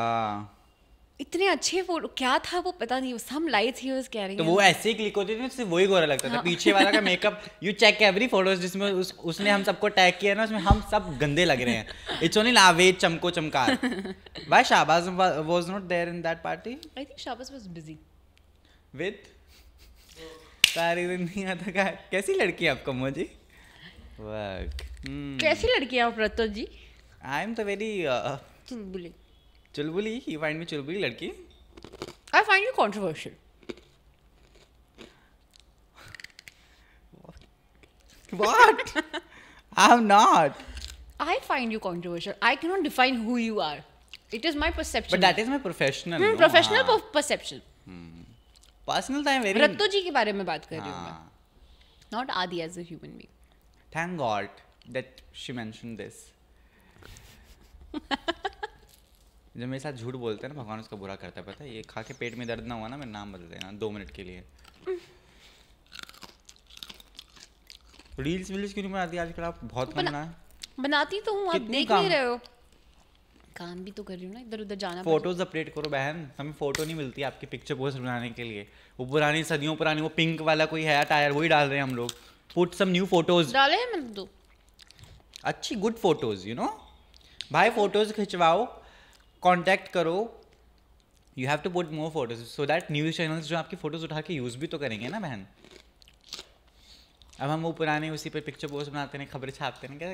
इतने अच्छे वो क्या था वो पता नहीं सम लाइट ही वाज कैरिंग तो वो ऐसे ही क्लिक होती थी सिर्फ वही गोरा लगता हाँ. था पीछे वाला का makeup you check every photos जिसमें उस, उसने हम सबको टैग किया ना उसमें हम सब गंदे लग रहे हैं इट्स ओनली लावेद चमको चमकार why Shehbaz was not there in that party I think Shehbaz was busy with सारी दिन नहीं आता का कैसी लड़की है आपको मोजी वर्क hmm। कैसी लड़की है आप Ratto ji I am the very चुलबुली चुलबुली ही फाइंड मी चुलबुली लड़की I find you controversial What? I'm not. I find you controversial. I cannot define who you are. It is my perception. But that is my professional. Hmm, no? Professional हाँ. perception. Hmm. Personal time very. Rattu ji के बारे में बात कर रही हूँ मैं. Not Adi as a human being. Thank God that she mentioned this. जब मेरे साथ झूठ बोलते हैं ना भगवान उसका बुरा करता है पता है ये खा के पेट में दर्द ना हुआ ना मेरा नाम बदल देना दो मिनट के लिए रील्स वील्स क्यों नहीं बनाती आजकल आप बहुत बना, करना है बनाती तो हूँ आप देख नहीं रहे हो काम भी तो कर रही हूँ ना इधर उधर जाना फोटोज अपडेट करो बहन हमें फोटो नहीं मिलती आपकी पिक्चर पोस्ट बनाने के लिए वो पुरानी सदियों पुरानी वो पिंक वाला कोई है टायर वही डाल रहे हैं हम लोग पुट सम न्यू फोटोज डाले हैं मैंने मतलब अच्छी गुड फोटोज यू नो भाई फोटोज खिंचवाओ कॉन्टैक्ट करो you have to put more photos so that news channels जो आपकी फ़ोटोज़ उठा के यूज़ भी तो करेंगे ना बहन अब हम वो पुराने उसी पर पिक्चर पोस्ट बनाते हैं खबरें छापते हैं क्या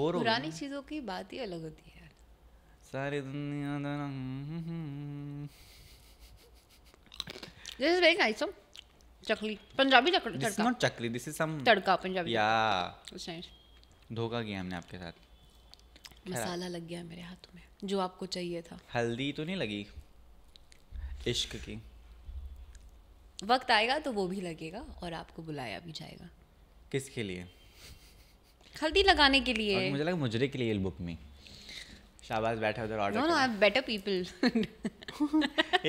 बोर हो पुरानी चीज़ों की बात ही अलग होती है सारी दुनिया this is very nice chakli Punjabi chakli this not chakli this is some tadka Punjabi या धोखा किया हमने आपके साथ मसाला लग गया मेरे हाथों में जो आपको चाहिए था हल्दी तो नहीं लगी इश्क की वक्त आएगा तो वो भी लगेगा और आपको बुलाया भी जाएगा किसके लिए हल्दी लगाने के लिए मुझे लगा मुझरे के लिए बुक में शाबाश बैठा उधर order no no I am better people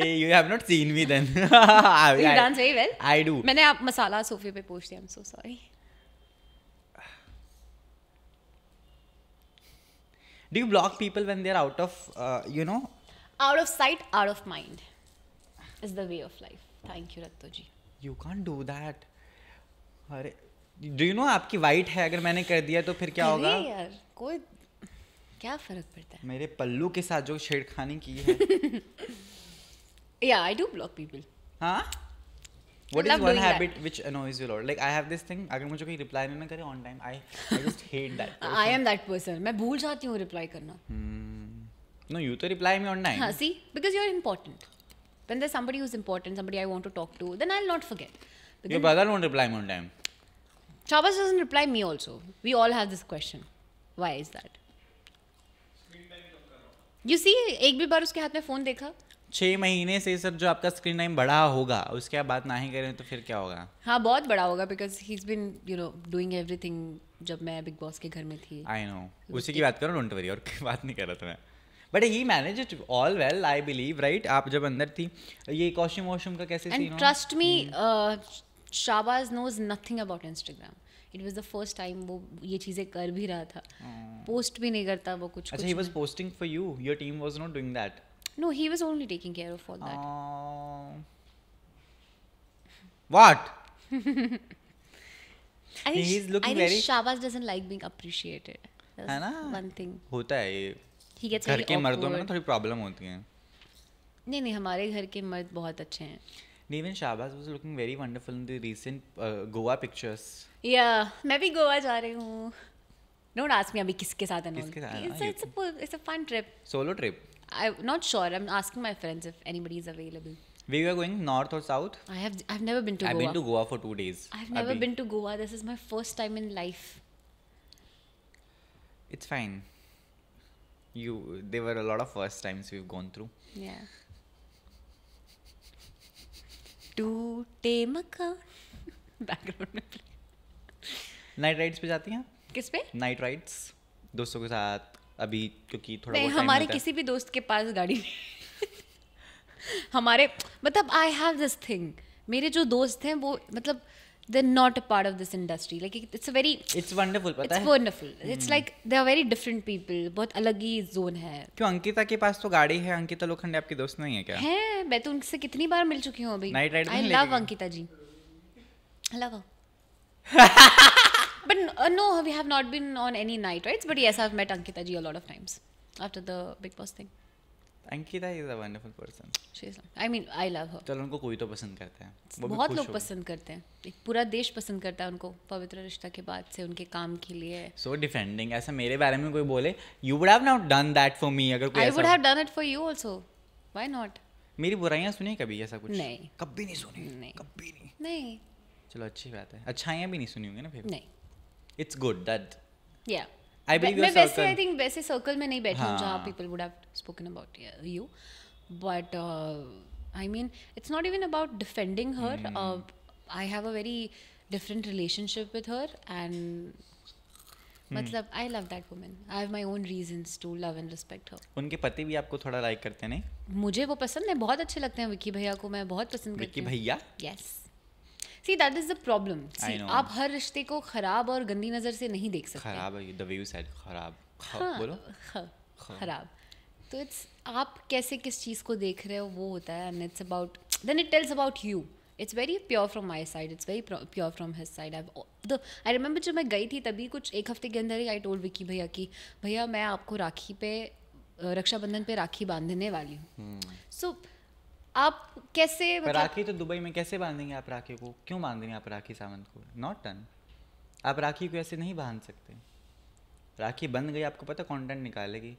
a you have not seen me then you dance very well I do मैंने आप मसाला सोफे पे पोछ दिया I am so sorry do you block people when they're out of uh, you know out of sight out of mind is the way of life thank you rattu ji you can't do that अरे do you know आपकी वाइट है अगर मैंने कर दिया तो फिर क्या होगा यार कोई क्या फर्क पड़ता है मेरे पल्लू के साथ जो छेड़खानी की है या आई डू ब्लॉक पीपल हाँ What is one habit that. which annoys you a lot? Like I have this thing. अगर मुझे कोई reply नहीं ना करे on time, I, I just hate that. Person. I am that person. मैं भूल जाती हूँ reply करना. Hmm. No, you तो reply me on time. हाँ, see, because you're important. When there's somebody who's important, somebody I want to talk to, then I'll not forget. Because Your brother won't reply me on time. Chavas doesn't reply me also. We all have this question. Why is that? You see, एक भी बार उसके हाथ में phone देखा छह महीने से sir जो आपका स्क्रीन टाइम बढ़ा होगा उसके बाद ना ही करें तो फिर क्या होगा हाँ बहुत बड़ा होगा because he is been you know doing everything जब मैं बिग बॉस के घर में थी आई नो उसी की बात करो डोंट वरी और बात नहीं कर रहा था मैं but he manage it all well I believe right आप जब अंदर थी ये कॉस्ट्यूम वॉश्यूम का कैसे scene trust me Shehbaz knows nothing about Instagram it was the first time वो ये चीजें कर भी रहा था पोस्ट हाँ। भी नहीं करता वो कुछ अच्छा ही was posting for you your team was not doing that No, he was only taking care of all that. Uh, what? I think, he's looking I think very... Shabazz doesn't like being appreciated. That's है ना one thing. होता है ये he gets घर के मर्दों में ना थोड़ी प्रॉब्लम होती है नहीं नहीं हमारे घर के मर्द बहुत अच्छे हैं Even Shabazz was looking very wonderful in the recent uh, Goa pictures. Yeah, मैं भी गोवा जा रही हूँ. Don't ask me अभी किसके साथ है ना. किसके साथ? It's, it's a it's a fun trip. Solo trip. I'm not sure. I'm asking my friends if anybody is available. Where you are going, north or south? I have I've never been to I've Goa. been to Goa for two days. I've never Abhi. been to Goa. This is my first time in life. It's fine. You there were a lot of first times we've gone through. Yeah. टूटे मकान background में night rides पे जाती हैं Night rides. दोस्तों के साथ अभी क्योंकि थोड़ा नहीं हमारे किसी भी दोस्त के पास गाड़ी नहीं हमारे मतलब आई हैव दिस थिंग मेरे जो दोस्त हैं वो मतलब they not a part of this industry like it's a very it's wonderful पता है? It's wonderful it's like they are very different people बहुत अलग ही जोन है क्यों अंकिता के पास तो गाड़ी है अंकिता लोखंडे आपकी दोस्त नहीं है क्या है मैं तो उनसे कितनी बार मिल चुकी हूं अभी आई तो love Ankita ji love but uh, no, we have not been on any night rides. But yes, I've met Ankita ji a lot of times after the Big Boss thing. Ankita Ankita is a wonderful person I mean, I love her. चलो उनको कोई तो पसंद करता है बहुत लोग पसंद करते हैं एक पूरा देश पसंद करता है उनको पवित्र रिश्ता के बाद से उनके काम के लिए So defending ऐसा मेरे बारे में कोई बोले you would have not done that for me अगर कोई I would have done it for you also. Why not? मेरी बुराइयां सुनी कभी ऐसा कुछ नहीं कभी नहीं सुनी नहीं कभी नहीं नहीं चलो अच्छी बात है अच्छाइयां भी नहीं सुनी होंगी ना फिर नहीं it's good that yeah I believe your circle. वैसे I think वैसे circle में नहीं बैठी हूँ जहाँ people would have spoken about you, but uh, I mean it's not even about defending her. Mm. Uh, I have a very different relationship with her and. मतलब I love that woman I have my own reasons to love and respect her उनके पति भी आपको थोड़ा like करते नहीं मुझे वो पसंद है बहुत अच्छे लगते हैं विकी भैया को मैं बहुत पसंद करती हूँ विकी भैया yes see that is the problem आप हर रिश्ते को खराब और गंदी नज़र से नहीं देख सकते खराब द वे यू सेड खराब हाँ, बोलो खराब तो इट्स आप कैसे किस चीज़ को देख रहे हो वो होता है and it's about then it tells about you it's very pure from my side it's very pure from his side I I remember जब मैं गई थी तभी कुछ एक हफ्ते के अंदर ही आई टोल्ड विकी भैया कि भैया मैं आपको राखी पे रक्षाबंधन पे राखी बांधने वाली हूँ सो hmm. so, आप कैसे मतलब राखी तो दुबई में कैसे बांधेंगे आप राखी को क्यों बांधेंगे आप राखी सावंत को नॉट डन आप राखी को ऐसे नहीं बांध सकते राखी बंद गई आपको पता कंटेंट निकालेगी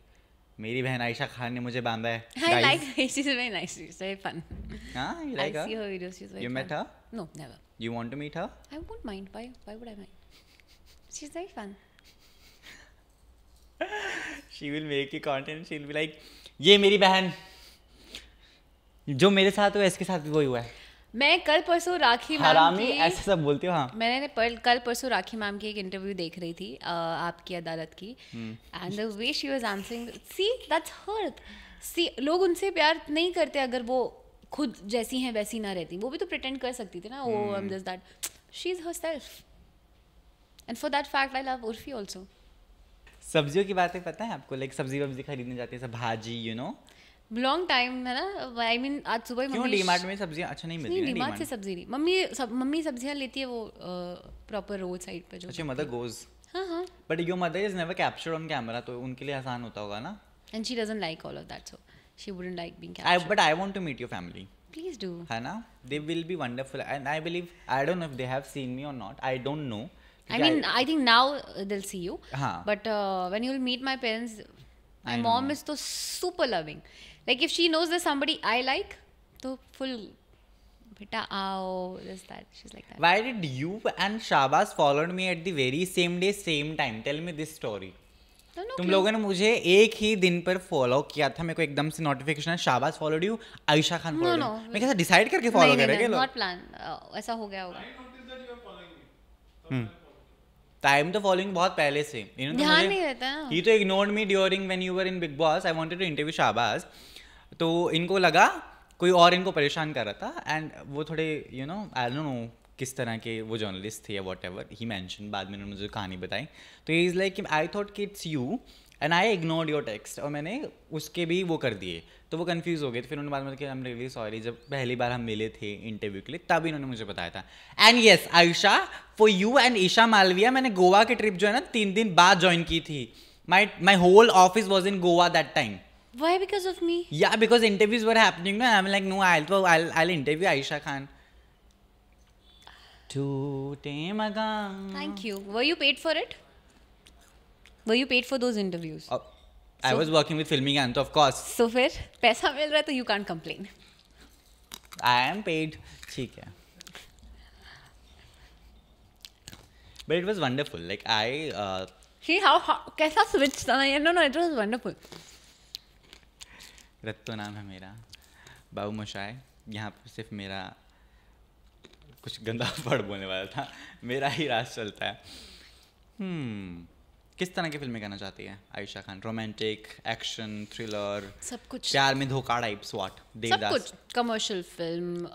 मेरी बहन आयशा खान ने मुझे बांधा है I like she is very nice she is fun हां you like I see her videos she is you met her no never you want to meet her I wouldn't mind why why would I mind she is very fun she will make you content she will be like ये मेरी बहन जो मेरे साथ हुआ इसके साथ भी वही हुआ है मैं कल परसों राखी मैम की ऐसे सब बोलते हो हाँ मैंने पर, कल परसों राखी मैम की एक इंटरव्यू देख रही थी आ, आपकी अदालत की and the way she was answering see that's hurt see लोग उनसे प्यार नहीं करते अगर वो खुद जैसी हैं वैसी ना रहती वो भी तो प्रिटेंड कर सकती थी ना oh I am just that she is herself and for that fact I love Urfi also सब्जियों की बातें पता है आपको लाइक सब्जी वब्जी खरीदने जाते हैं सब भाजी you you know know? Long time है ना आई I मीन mean, आज सुबह मम्मी डीमार्ट में सब्जियां अच्छा नहीं मिलती नहीं डीमार्ट से सब्जी नहीं मम्मी सब मम्मी सब्जियां लेती है वो प्रॉपर रोड साइड पे जो अच्छा मदर गोज हाँ हाँ but your mother is never captured on camera तो उनके लिए आसान होता होगा ना and she doesn't like all of that so she wouldn't like being captured I but I want to meet your family please do है ना they will be wonderful and I believe I don't know if they have seen me और not I don't know I mean I think now they will see you but when you will meet my parents my mom is तो super loving like if she knows the somebody I like तो full बेटा आओ this that she is like that why did you and Shehbaz followed me at the very same day same time tell me this story तुम लोगों ने मुझे एक ही दिन पर फॉलो किया था मेरे को एकदम से notification Shehbaz followed you Ayesha Khan follow no, no, मैं कैसे डिसाइड करके फॉलो कर रहे करेंगे नॉट प्लान ऐसा हो गया होगा टाइम तो फॉलोइंग बहुत पहले से तो ध्यान नहीं रहता ही तो ignored me during when you were in Bigg Boss I wanted to interview Shehbaz तो इनको लगा कोई और इनको परेशान कर रहा था एंड वो थोड़े you know I don't know किस तरह के वो जर्नलिस्ट थे या वॉट एवर ही मैंशन बाद में उन्होंने मुझे कहानी बताई तो इज़ लाइक आई थॉट कि it's you and I ignored your text और मैंने उसके भी वो कर दिए तो वो कन्फ्यूज़ हो गए तो फिर उन्होंने बाद में कि आई एम रियली सॉरी जब पहली बार हम मिले थे इंटरव्यू के लिए तब इन्होंने मुझे बताया था and yes Ayesha for you and Isha Malviya मैंने गोवा की ट्रिप जो है ना तीन दिन बाद ज्वाइन की थी my my whole office was in Goa that time Why because of me? Yeah, because interviews were happening. No, I'm like, no, I'll I'll, I'll interview Aisha Khan. Today, Maga. Thank you. Were you paid for it? Were you paid for those interviews? Uh, I was working with filming and of course so फिर पैसा मिल रहा है तो you can complain I am paid ठीक है but it was wonderful like I how कैसा switch था no no it was wonderful Ratto नाम है मेरा बाबू मोशाए यहाँ पर सिर्फ मेरा कुछ गंदा वर्ड बोलने वाला था मेरा ही रास चलता है हम्म hmm. किस तरह की फिल्में करना चाहती है Ayesha Khan romantic action thriller सब कुछ प्यार में धोखा टाइप्स व्हाट देवदास कुछ commercial film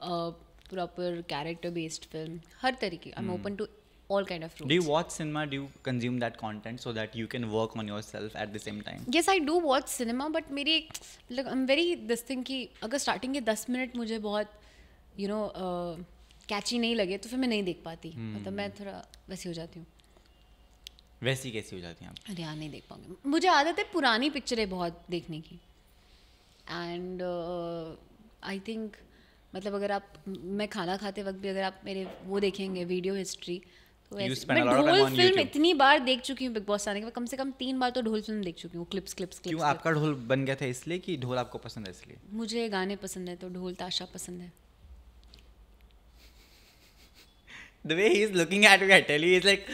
proper character based film हर तरीके I am open to all kind of do watch cinema do consume that content so that you can work on your at the same time yes I do watch cinema but मेरी एक like I am very this thing की अगर starting के दस minute मुझे बहुत you know कैची नहीं लगे तो फिर मैं नहीं देख पाती hmm. मतलब मैं थोड़ा वैसे हो जाती हूँ वैसी कैसी हो जाती हैं आप अरे यार नहीं देख पाऊंगी मुझे आदत है पुरानी पिक्चरें बहुत देखने की एंड आई थिंक मतलब अगर आप मैं खाना खाते वक्त भी अगर आप मेरे वो देखेंगे वीडियो हिस्ट्री तो ढोल फिल्म इतनी बार देख चुकी हूँ बिग बॉस आने के बाद कम से कम तीन बार तो ढोल फिल्म देख चुकी हूँ क्लिप्स क्लिप्स क्लिप्स क्यों आपका ढोल बन गया था इसलिए कि ढोल आपको पसंद है इसलिए मुझे गाने पसंद है तो ढोल ताशा पसंद है The way he is looking at me, I tell you, he's like,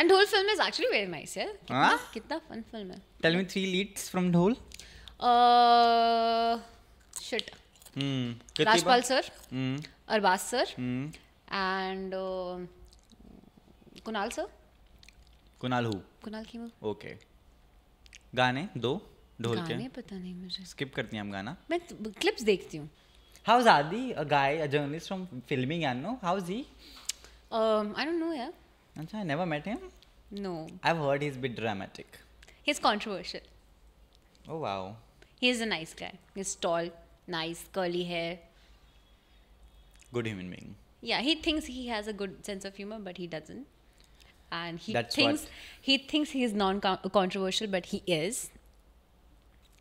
And Dhol film is actually very nice, yeah. Kitna, ah? kitna fun film hai. Tell me three leads from Dhol. Uh, shit. Hmm. Rajpal sir, hmm. Arbaaz sir, hmm. and uh, Kunal sir. Kunal who? Kunal की okay गाने दो ढोल के गाने पता नहीं मुझे skip करती हैं हम गाना मैं क्लिप्स देखती हूँ how is Adi a guy a journalist from filming and no how is he I don't know यार I never met him. No. I've heard he's a bit dramatic. He's controversial. Oh wow. He's a nice guy. He's tall, nice, curly hair. Good human being. Yeah, he thinks he has a good sense of humor, but he doesn't. And he That's thinks what... he thinks he is non-controversial, but he is.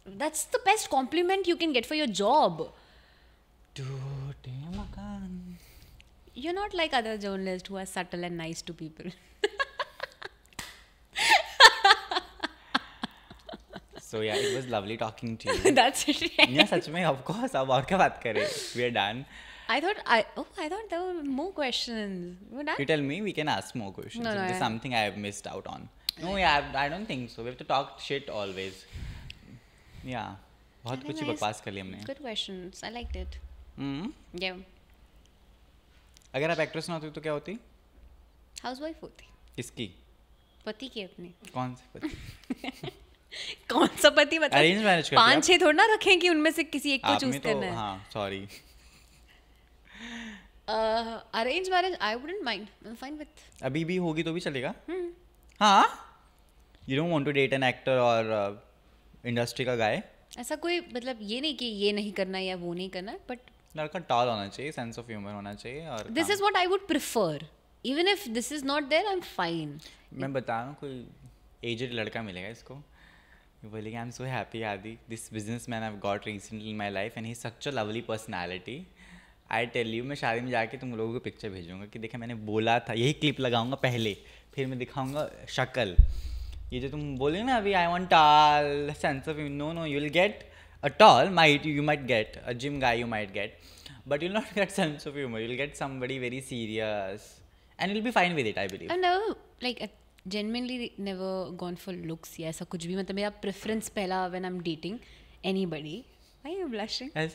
That's the best compliment you can get for your job. Dude. You're not like other journalists who are subtle and nice to people. so yeah, it was lovely talking to you. That's it. Yeah, such me, of course We are done. I thought I oh I thought there were more questions. We're done. You tell me, we can ask more questions. No, no, there's something I have missed out on. No, yeah, I, I don't think so. We have to talk shit always. Yeah, बहुत कुछ बकवास कर हमने. Good questions. I liked it. Hmm? Yeah. अगर आप actress ना होती तो क्या होती हाउस वाइफ होती किसकी पति के अपने कौन से पति कौन सा पति बता अरेंज मैरिज कर पांच छह थोड़ा ना रखें कि उनमें से किसी एक को चूज तो- करना है हां sorry arrange marriage I wouldn't mind I am fine with अभी भी होगी तो भी चलेगा हां you don't want to date an actor और इंडस्ट्री का गाय ऐसा कोई मतलब ये नहीं कि ये नहीं करना या वो नहीं करना बट लड़का टाल होना चाहिए सेंस ऑफ ह्यूमर होना चाहिए और this is what I would prefer even if this is not there I am fine मैं बता रहा हूँ कोई एजेड लड़का मिलेगा इसको बोलेगा I am so happy Adi this business man I got recently in my life and he such a lovely personality I tell you मैं शादी में जाके तुम लोगों को पिक्चर भेजूंगा कि देखा मैंने बोला था यही क्लिप लगाऊंगा पहले फिर मैं दिखाऊंगा शक्ल ये जो तुम बोले ना अभी I want tall sense of no no you will get at all might you might get a gym guy you might get but you'll not get sense of humor you'll get somebody very serious and you'll be fine with it i believe i've never like genuinely never gone for looks या ऐसा कुछ भी मतलब मेरा preference पहला when I'm dating anybody why are you blushing i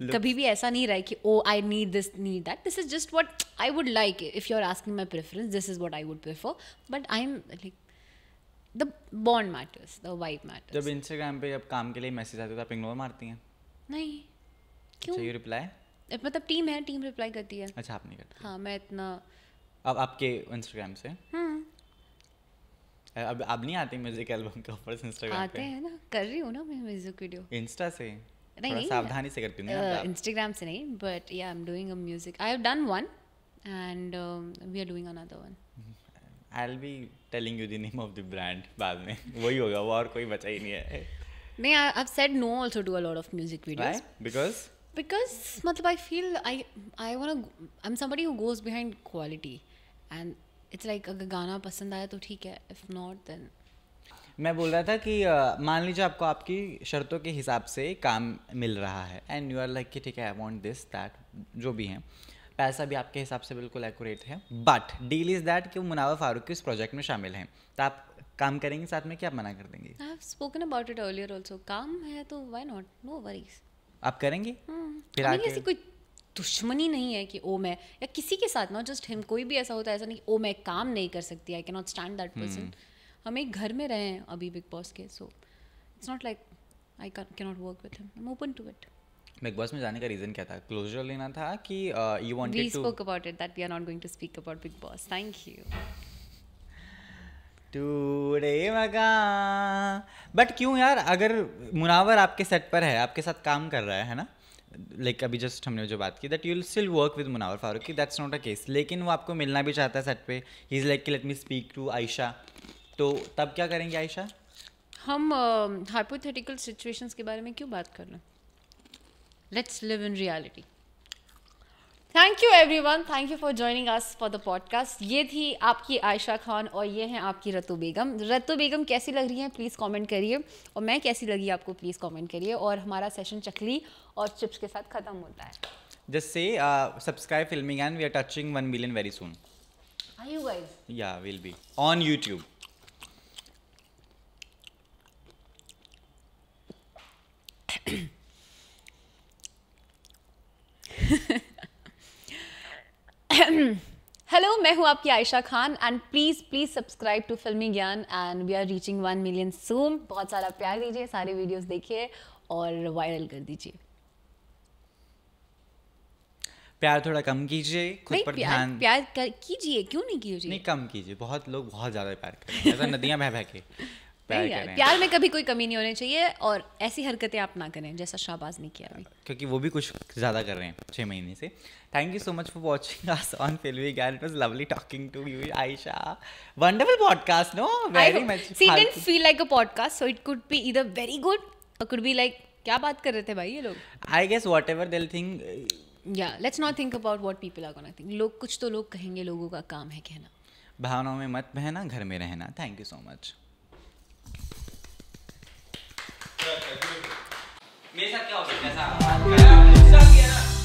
Looks. कभी भी ऐसा नहीं रहा कि oh I need this need that this is just what I would like if you are asking my preference this is what I would prefer but I am like the bond matters the vibe matters जब Instagram पे जब काम के लिए message आते हैं तो आप इग्नोर मारती हैं नहीं क्यों यू अच्छा, रिप्लाई मतलब टीम है टीम रिप्लाई करती है अच्छा आप नहीं करती हां मैं इतना अब आपके इंस्टाग्राम से हम्म अब अब नहीं आती म्यूजिक एल्बम के ऊपर इंस्टाग्राम आते हैं ना कर रही हूं ना मैं म्यूजिक वीडियो इंस्टा से नहीं सावधानी से करती हूं हूँ इंस्टाग्राम से नहीं बट या I am doing a music I have done one and we are doing another one I will be telling you the name of the brand बाद में वही होगा वो और कोई बचा ही नहीं है नहीं I have said no also do a lot of music videos because because मतलब I feel I I want to I am somebody who goes behind quality and it's like अगर गाना पसंद आया तो ठीक है इफ नॉट देन मैं बोल रहा था कि uh, मान लीजिए आपको आपकी शर्तों के हिसाब से काम मिल रहा है एंड यू आर लाइक कि ठीक है आई वांट दिस दैट जो भी हैं पैसा भी आपके हिसाब से बिल्कुल एक्यूरेट है बट डील इज़ दैट कि वो मुनावा फारूक के इस प्रोजेक्ट में शामिल हैं तो आप काम करेंगे साथ में क्या मना कर देंगे I have spoken about it earlier also काम है तो व्हाई नॉट नो वरीज आप करेंगे हम्म। फिर आगे ऐसी कोई दुश्मनी नहीं है कि ओ मैं या किसी के साथ नॉट जस्ट हिम कोई भी ऐसा होता है ऐसा नहीं ओ मैं काम नहीं कर सकती I can not stand that person हम एक घर में रहे हैं अभी बिग बॉस के so it's not like I can not work with him I am open to it Bigg Boss में जाने का रीजन क्या था क्लोजर लेना था कि you wanted to we spoke about it that we are not going to speak about Bigg Boss thank you today मगा but क्यों यार अगर मुनावर आपके सेट पर है आपके साथ काम कर रहा है है ना लाइक अभी जस्ट हमने जो बात की that you will still work with Munawar Faruqui that's not a case लेकिन वो आपको मिलना भी चाहता है सेट पे ही is like let me speak to Ayesha तो तब क्या करेंगे आयशा हम हाइपोथेटिकल uh, सिचुएशंस के बारे में क्यों बात कर रहे हैं let's live in reality thank you everyone thank you for joining us for the podcast ये थी आपकी आयशा खान और ये हैं आपकी रतु बेगम रतु बेगम कैसी लग रही हैं प्लीज़ कॉमेंट करिए और मैं कैसी लगी आपको प्लीज़ कॉमेंट करिए और हमारा सेशन चकली और चिप्स के साथ ख़त्म होता है जस्ट से subscribe filming and we are touching one million very soon Are you guys? Yeah, we'll be on YouTube. Hello मैं हूं आपकी Ayesha Khan and please please subscribe to Filmy Gyan and we are reaching one million soon बहुत सारा प्यार दीजिए सारे videos देखिए और वायरल कर दीजिए प्यार थोड़ा कम कीजिए खुद पर ध्यान प्यार कीजिए क्यों नहीं कीजिए नहीं कम कीजिए बहुत लोग बहुत ज़्यादा प्यार करते हैं नदियां बह बह के प्यार करें प्यार में कभी कोई कमी नहीं होनी चाहिए और ऐसी हरकतें आप ना करें जैसा शाहबाज ने किया अभी क्योंकि वो भी कुछ ज़्यादा कर रहे हैं छः महीने से thank you so much for watching us on Filmy Gyan it was lovely talking to you Ayesha wonderful podcast no very much she didn't feel like a podcast so it could be either very good और could be like क्या बात कर रहे थे भाई ये लोग I guess whatever दिल थिंक या let's not think about what people are gonna think लोग कुछ तो लोग कहेंगे लोगों का काम है कहना भावनाओं में मत बहना घर में रहना थैंक यू सो मच 没啥掉的，没啥。